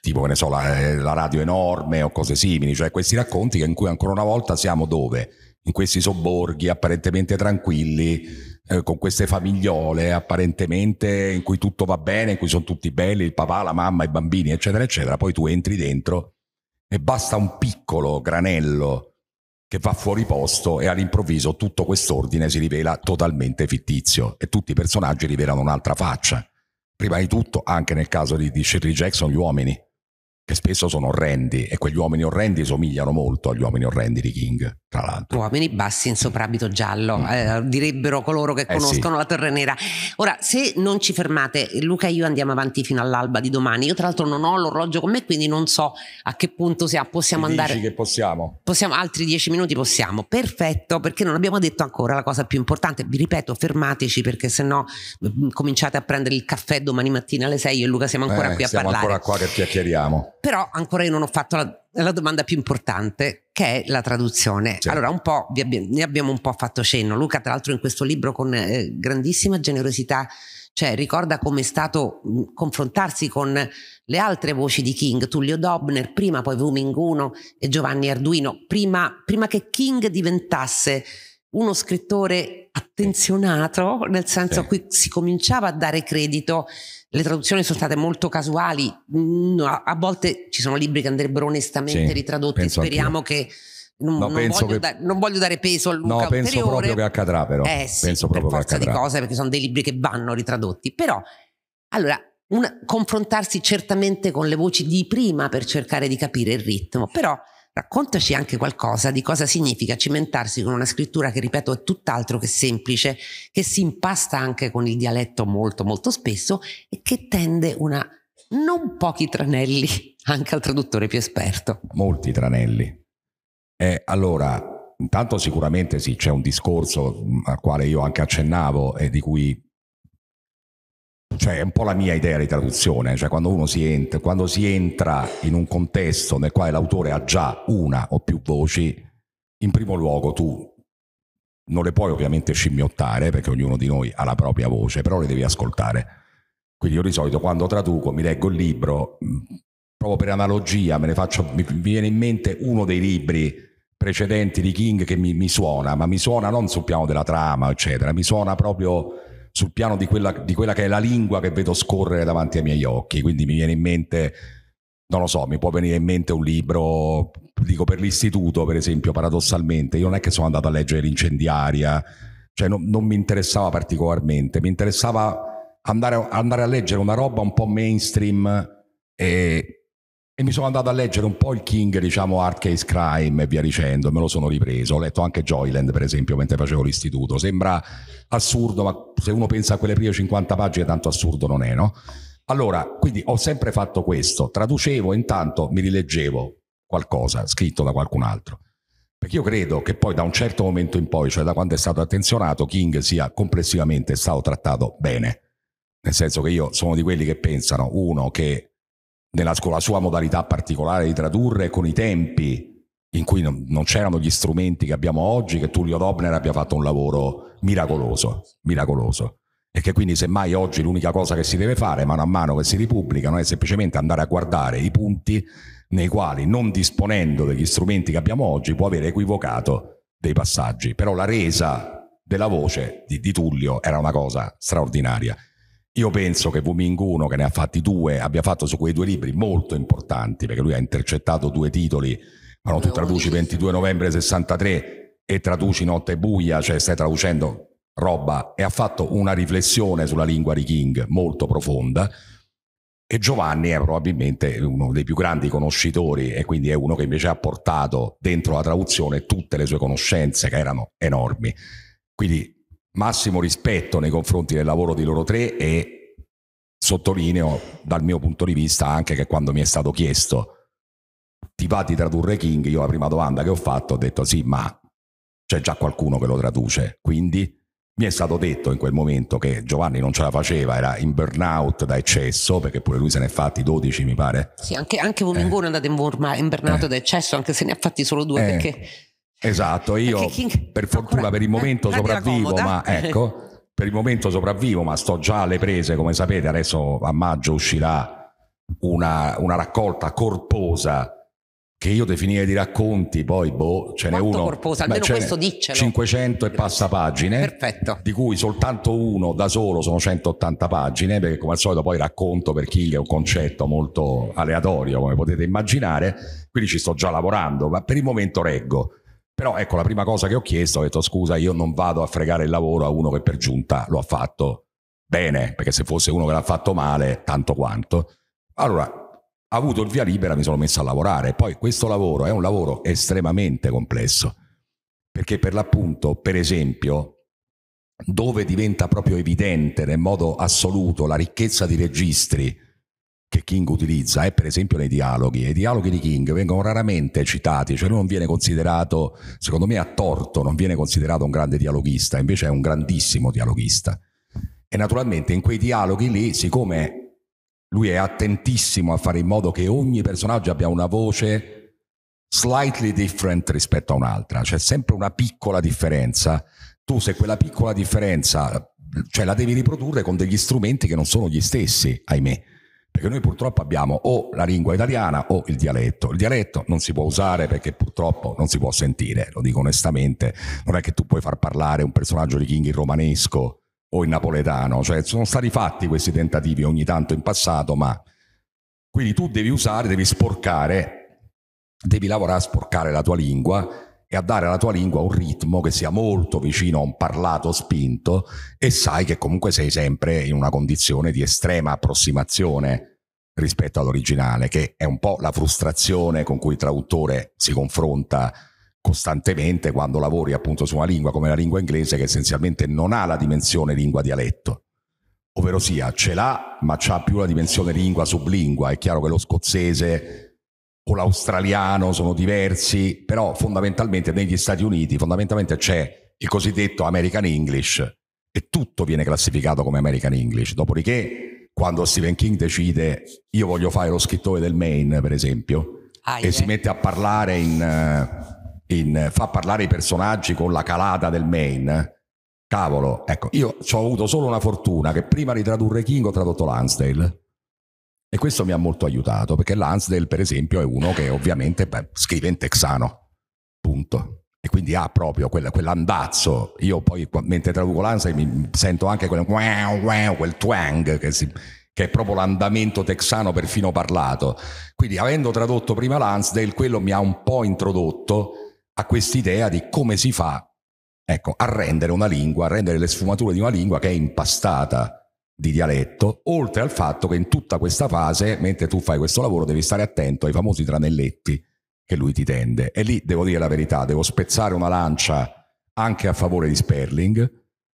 tipo che ne so, la, eh, la radio enorme o cose simili, cioè questi racconti in cui ancora una volta siamo dove? In questi sobborghi apparentemente tranquilli, eh, con queste famigliole apparentemente in cui tutto va bene, in cui sono tutti belli, il papà, la mamma, i bambini, eccetera, eccetera. Poi tu entri dentro e basta un piccolo granello che va fuori posto e all'improvviso tutto quest'ordine si rivela totalmente fittizio e tutti i personaggi rivelano un'altra faccia. Prima di tutto, anche nel caso di, di Shirley Jackson, gli uomini che spesso sono orrendi e quegli uomini orrendi somigliano molto agli uomini orrendi di King, tra l'altro. Uomini bassi in soprabito giallo, mm. eh, direbbero coloro che eh conoscono sì. la Torre Nera. Ora, se non ci fermate, Luca e io andiamo avanti fino all'alba di domani. Io tra l'altro non ho l'orologio con me, quindi non so a che punto sia. possiamo Ti andare. Dici che possiamo. possiamo. Altri dieci minuti possiamo. Perfetto, perché non abbiamo detto ancora la cosa più importante. Vi ripeto, fermateci perché se no mm, cominciate a prendere il caffè domani mattina alle sei e Luca siamo ancora eh, qui a siamo parlare. Siamo ancora qua che chiacchieriamo però ancora io non ho fatto la, la domanda più importante, che è la traduzione. Certo. Allora, un po' abbi- ne abbiamo un po' fatto cenno. Luca, tra l'altro, in questo libro con eh, grandissima generosità cioè ricorda com'è stato mh, mm, confrontarsi con le altre voci di King, Tullio Dobner, prima poi Wu Minguno e Giovanni Arduino, prima, prima, che King diventasse uno scrittore attenzionato, nel senso sì. a cui si cominciava a dare credito le traduzioni sono state molto casuali, mm, no, a volte ci sono libri che andrebbero onestamente sì, ritradotti, speriamo che... Non, no, non, voglio che... Da, non, voglio dare peso al Luca No, penso ulteriore. proprio che accadrà però. Eh sì, penso proprio per forza che di cose, perché sono dei libri che vanno ritradotti. Però, allora, una, confrontarsi certamente con le voci di prima per cercare di capire il ritmo, però Raccontaci anche qualcosa di cosa significa cimentarsi con una scrittura che, ripeto, è tutt'altro che semplice, che si impasta anche con il dialetto molto, molto spesso e che tende una non pochi tranelli anche al traduttore più esperto. Molti tranelli. Eh, allora, intanto sicuramente sì, c'è un discorso al quale io anche accennavo e di cui cioè è un po' la mia idea di traduzione, cioè quando uno si entra, quando si entra in un contesto nel quale l'autore ha già una o più voci, in primo luogo tu non le puoi ovviamente scimmiottare perché ognuno di noi ha la propria voce, però le devi ascoltare. Quindi io di solito quando traduco mi leggo il libro, mm, proprio per analogia mi, viene in mente uno dei libri precedenti di King che mi, mi suona, ma mi suona non sul piano della trama, eccetera, mi suona proprio sul piano di quella, di quella che è la lingua che vedo scorrere davanti ai miei occhi. Quindi mi viene in mente non lo so, mi può venire in mente un libro, dico per l'istituto per esempio, paradossalmente, io non è che sono andato a leggere l'incendiaria, eh. cioè non, non mi interessava particolarmente, mi interessava andare, andare, a leggere una roba un po' mainstream e e mi sono andato a leggere un po' il King, diciamo, Art Case Crime e via dicendo, me lo sono ripreso. Ho letto anche Joyland, per esempio, mentre facevo l'istituto. Sembra assurdo, ma se uno pensa a quelle prime 50 pagine, tanto assurdo non è, no? Allora, quindi ho sempre fatto questo. Traducevo, intanto mi rileggevo qualcosa scritto da qualcun altro. Perché io credo che poi da un certo momento in poi, cioè da quando è stato attenzionato, King sia complessivamente stato trattato bene. Nel senso che io sono di quelli che pensano, uno, che nella, con la sua modalità particolare di tradurre, con i tempi in cui non, non c'erano gli strumenti che abbiamo oggi, che Tullio Dobner abbia fatto un lavoro miracoloso, miracoloso. E che quindi semmai oggi l'unica cosa che si deve fare, mano a mano che si ripubblicano, è semplicemente andare a guardare i punti nei quali, non disponendo degli strumenti che abbiamo oggi, può aver equivocato dei passaggi. Però la resa della voce di, di Tullio era una cosa straordinaria. Io penso che Vuminguno, che ne ha fatti due, abbia fatto su quei due libri molto importanti, perché lui ha intercettato due titoli, ma non tu traduci 22 novembre 63 e traduci Notte Buia, cioè stai traducendo roba, e ha fatto una riflessione sulla lingua di King molto profonda. E Giovanni è probabilmente uno dei più grandi conoscitori e quindi è uno che invece ha portato dentro la traduzione tutte le sue conoscenze che erano enormi. Quindi massimo rispetto nei confronti del lavoro di loro tre e sottolineo dal mio punto di vista anche che quando mi è stato chiesto ti va di tradurre King, io la prima domanda che ho fatto ho detto sì, ma c'è già qualcuno che lo traduce, quindi mi è stato detto in quel momento che Giovanni non ce la faceva, era in burnout da eccesso, perché pure lui se ne è fatti 12 mi pare. Sì, anche, anche Vomingone eh. è andato in, burnout eh. da eccesso, anche se ne ha fatti solo due eh. perché Esatto, io chi... per fortuna per il momento eh, sopravvivo, ma ecco, per il momento sopravvivo, ma sto già alle prese, come sapete, adesso a maggio uscirà una, una raccolta corposa che io definirei di racconti, poi boh, ce n'è uno. corposa, almeno questo diccelo. 500 e passa pagine. Perfetto. Di cui soltanto uno da solo sono 180 pagine, perché come al solito poi racconto per King è un concetto molto aleatorio, come potete immaginare, quindi ci sto già lavorando, ma per il momento reggo. Però ecco, la prima cosa che ho chiesto, ho detto scusa, io non vado a fregare il lavoro a uno che per giunta lo ha fatto bene, perché se fosse uno che l'ha fatto male, tanto quanto. Allora, avuto il via libera, mi sono messo a lavorare. Poi questo lavoro è un lavoro estremamente complesso, perché per l'appunto, per esempio, dove diventa proprio evidente nel modo assoluto la ricchezza di registri, che King utilizza è per esempio nei dialoghi e i dialoghi di King vengono raramente citati, cioè lui non viene considerato, secondo me a torto, non viene considerato un grande dialoghista, invece è un grandissimo dialoghista. E naturalmente in quei dialoghi lì, siccome lui è attentissimo a fare in modo che ogni personaggio abbia una voce slightly different rispetto a un'altra, c'è sempre una piccola differenza, tu se quella piccola differenza, cioè la devi riprodurre con degli strumenti che non sono gli stessi, ahimè perché noi purtroppo abbiamo o la lingua italiana o il dialetto. Il dialetto non si può usare perché purtroppo non si può sentire, lo dico onestamente, non è che tu puoi far parlare un personaggio di King in romanesco o in napoletano, cioè sono stati fatti questi tentativi ogni tanto in passato, ma quindi tu devi usare, devi sporcare, devi lavorare a sporcare la tua lingua e a dare alla tua lingua un ritmo che sia molto vicino a un parlato spinto e sai che comunque sei sempre in una condizione di estrema approssimazione rispetto all'originale, che è un po' la frustrazione con cui il traduttore si confronta costantemente quando lavori appunto su una lingua come la lingua inglese che essenzialmente non ha la dimensione lingua-dialetto. Ovvero sia, ce l'ha, ma ha più la dimensione lingua-sublingua. È chiaro che lo scozzese o l'australiano sono diversi, però fondamentalmente negli Stati Uniti fondamentalmente c'è il cosiddetto American English e tutto viene classificato come American English. Dopodiché quando Stephen King decide io voglio fare lo scrittore del main per esempio, ah, e si mette a parlare in, eh, in, eh, fa parlare i personaggi con la calata del main Cavolo, ecco, io ho avuto solo una fortuna che prima di tradurre King ho tradotto Lansdale. E questo mi ha molto aiutato, perché Lansdale, per esempio, è uno che ovviamente beh, scrive in texano. Punto e quindi ha ah, proprio quella, quell'andazzo. Io poi mentre traduco l'ansia mi sento anche quel, quel twang che, si, che, è proprio l'andamento texano perfino parlato. Quindi avendo tradotto prima Lansdale, quello mi ha un po' introdotto a quest'idea di come si fa ecco, a rendere una lingua, a rendere le sfumature di una lingua che è impastata di dialetto, oltre al fatto che in tutta questa fase, mentre tu fai questo lavoro, devi stare attento ai famosi tranelletti che lui ti tende. E lì devo dire la verità, devo spezzare una lancia anche a favore di Sperling,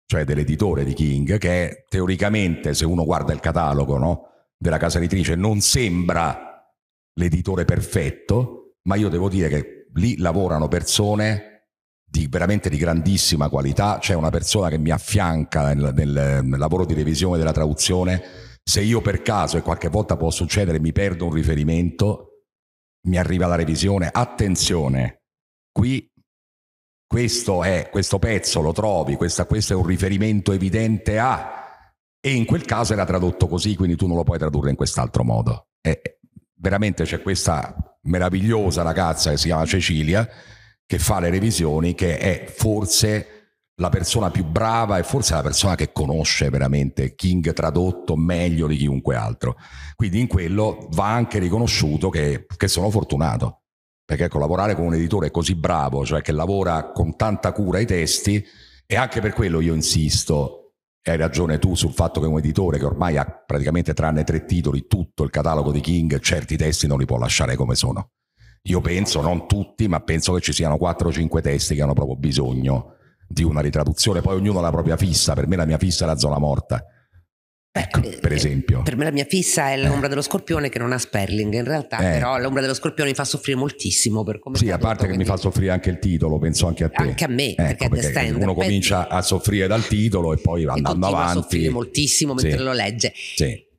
cioè dell'editore di King, che è, teoricamente, se uno guarda il catalogo no, della casa editrice, non sembra l'editore perfetto, ma io devo dire che lì lavorano persone di, veramente di grandissima qualità, c'è una persona che mi affianca nel, nel, nel lavoro di revisione della traduzione, se io per caso e qualche volta può succedere mi perdo un riferimento, mi arriva la revisione. Attenzione, qui questo è questo pezzo lo trovi, questa, questo è un riferimento evidente a e in quel caso era tradotto così, quindi tu non lo puoi tradurre in quest'altro modo. È, veramente c'è questa meravigliosa ragazza che si chiama Cecilia che fa le revisioni che è forse la persona più brava e forse la persona che conosce veramente King tradotto meglio di chiunque altro. Quindi in quello va anche riconosciuto che, che sono fortunato, perché collaborare ecco, con un editore così bravo, cioè che lavora con tanta cura i testi, e anche per quello io insisto, hai ragione tu sul fatto che un editore che ormai ha praticamente tranne tre titoli tutto il catalogo di King, certi testi non li può lasciare come sono. Io penso, non tutti, ma penso che ci siano 4 5 testi che hanno proprio bisogno di una ritraduzione, poi ognuno ha la propria fissa, per me la mia fissa è la zona morta. Ecco, eh, per eh, esempio. Per me la mia fissa è eh. l'ombra eh. dello scorpione che non ha Sperling, in realtà eh. però l'ombra dello scorpione mi fa soffrire moltissimo. Per come sì, a parte che quindi... mi fa soffrire anche il titolo, penso anche a te. Anche a me, ecco, perché, perché stand, uno comincia a soffrire dal titolo e poi andando avanti. Mi fa soffrire moltissimo mentre sì. lo legge. Sì.